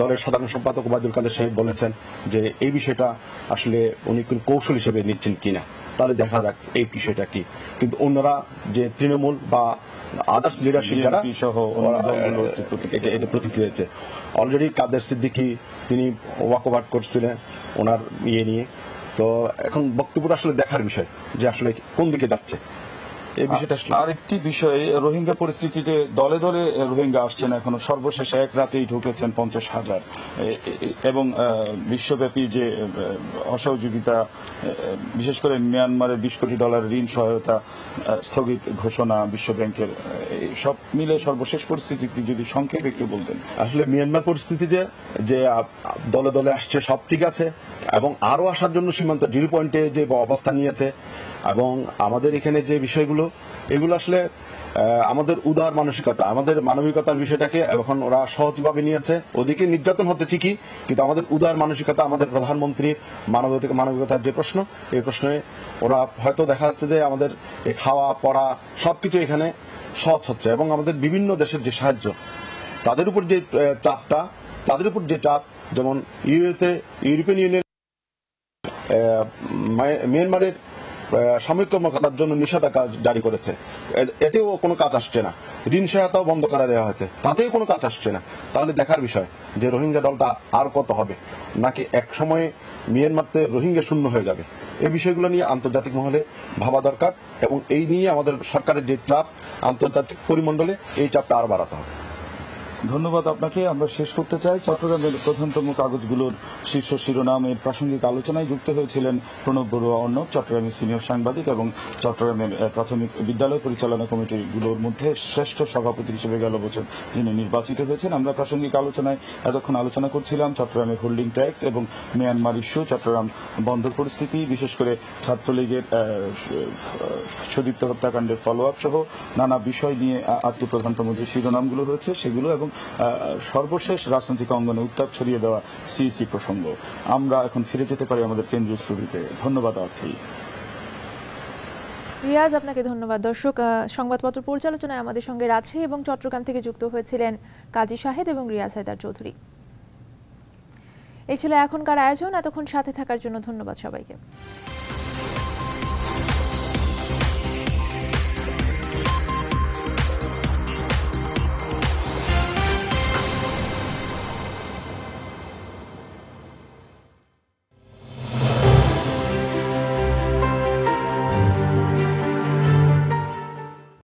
দলের সাধারণ সম্পাদক ওবায়দুল কাদের সাহেব বলেছেন যে এই বিষয়টা আসলে উনি কোন কৌশল হিসেবে নিচ্ছেন কিনা তাহলে দেখা যাক এই বিষয়টা কি কিন্তু অন্যরা যে তৃণমূল বা আদার্স লিডারশিপ যারা এটা প্রতিক্রিয়া হয়েছে অলরেডি কাদের সিদ্দিকি তিনি ওয়াকওভার করছিলেন ওনার ইয়ে নিয়ে তো এখন বক্তব্যটা আসলে দেখার বিষয় যে আসলে কোন দিকে যাচ্ছে এই বিষয়টা আসলে আরেকটি বিষয় রোহিঙ্গা পরিস্থিতিতে দলে দলে রোহিঙ্গা আসছেন এখনো সর্বশেষ এক রাতেই ঢুকেছেন পঞ্চাশ হাজার এবং বিশ্বব্যাপী যে অসহযোগিতা বিশেষ করে মিয়ানমারের বিশ কোটি ডলার ঋণ সহায়তা স্থগিত ঘোষণা বিশ্বব্যাংকের সব মিলে সর্বশেষ পরিস্থিতিটি যদি সংক্ষেপে একটু বলতেন আসলে মিয়ানমার পরিস্থিতিতে যে দলে দলে আসছে সব ঠিক আছে এবং আরও আসার জন্য সীমান্ত জিরো পয়েন্টে যে অবস্থা নিয়েছে এবং আমাদের এখানে যে বিষয়গুলো এগুলো আসলে আমাদের উদার মানসিকতা আমাদের মানবিকতার বিষয়টাকে এখন ওরা সহজভাবে নিয়েছে ওদিকে নির্যাতন হচ্ছে ঠিকই কিন্তু আমাদের উদার মানসিকতা আমাদের প্রধানমন্ত্রীর মানবতা মানবিকতার যে প্রশ্ন এই প্রশ্নে ওরা হয়তো দেখা যাচ্ছে যে আমাদের খাওয়া পড়া সবকিছু এখানে সহজ হচ্ছে এবং আমাদের বিভিন্ন দেশের যে সাহায্য তাদের উপর যে চাপটা তাদের উপর যে চাপ যেমন ইউএতে ইউরোপিয়ান ইউনিয়ন মিয়ানমারের সাময়িক কর্মকর্তার জন্য নিষেধাজ্ঞা জারি করেছে এতেও কোনো কাজ আসছে না ঋণ সহায়তাও বন্ধ করা দেওয়া হয়েছে তাতেও কোনো কাজ আসছে না তাহলে দেখার বিষয় যে রোহিঙ্গা দলটা আর কত হবে নাকি এক সময়ে মিয়ানমারতে রোহিঙ্গা শূন্য হয়ে যাবে এই বিষয়গুলো নিয়ে আন্তর্জাতিক মহলে ভাবা দরকার এবং এই নিয়ে আমাদের সরকারের যে চাপ আন্তর্জাতিক পরিমণ্ডলে এই চাপটা আর বাড়াতে হবে ধন্যবাদ আপনাকে আমরা শেষ করতে চাই চট্টগ্রামের প্রধানতম কাগজগুলোর শীর্ষ শিরোনামের প্রাসঙ্গিক আলোচনায় যুক্ত হয়েছিলেন প্রণব বড়ুয়া অর্ণব চট্টগ্রামের সিনিয়র সাংবাদিক এবং চট্টগ্রামের প্রাথমিক বিদ্যালয় পরিচালনা কমিটিগুলোর মধ্যে শ্রেষ্ঠ সভাপতি হিসেবে গেল বছর যিনি নির্বাচিত হয়েছেন আমরা প্রাসঙ্গিক আলোচনায় এতক্ষণ আলোচনা করছিলাম চট্টগ্রামের হোল্ডিং ট্যাক্স এবং মিয়ানমার ইস্যু চট্টগ্রাম বন্ধ পরিস্থিতি বিশেষ করে ছাত্রলীগের সুদীপ্ত হত্যাকাণ্ডের ফলো আপ সহ নানা বিষয় নিয়ে আজকে প্রধানতম যে শিরোনামগুলো রয়েছে সেগুলো এবং সর্বশেষ রাজনৈতিক অঙ্গনে উত্তাপ ছড়িয়ে দেওয়া সিইসি প্রসঙ্গ আমরা এখন ফিরে যেতে পারি আমাদের কেন্দ্রীয় স্টুডিওতে ধন্যবাদ অর্থেই রিয়াজ আপনাকে ধন্যবাদ দর্শক সংবাদপত্র পর্যালোচনায় আমাদের সঙ্গে রাজশাহী এবং চট্টগ্রাম থেকে যুক্ত হয়েছিলেন কাজী শাহেদ এবং রিয়াজ হায়দার চৌধুরী এই ছিল এখনকার আয়োজন এতক্ষণ সাথে থাকার জন্য ধন্যবাদ সবাইকে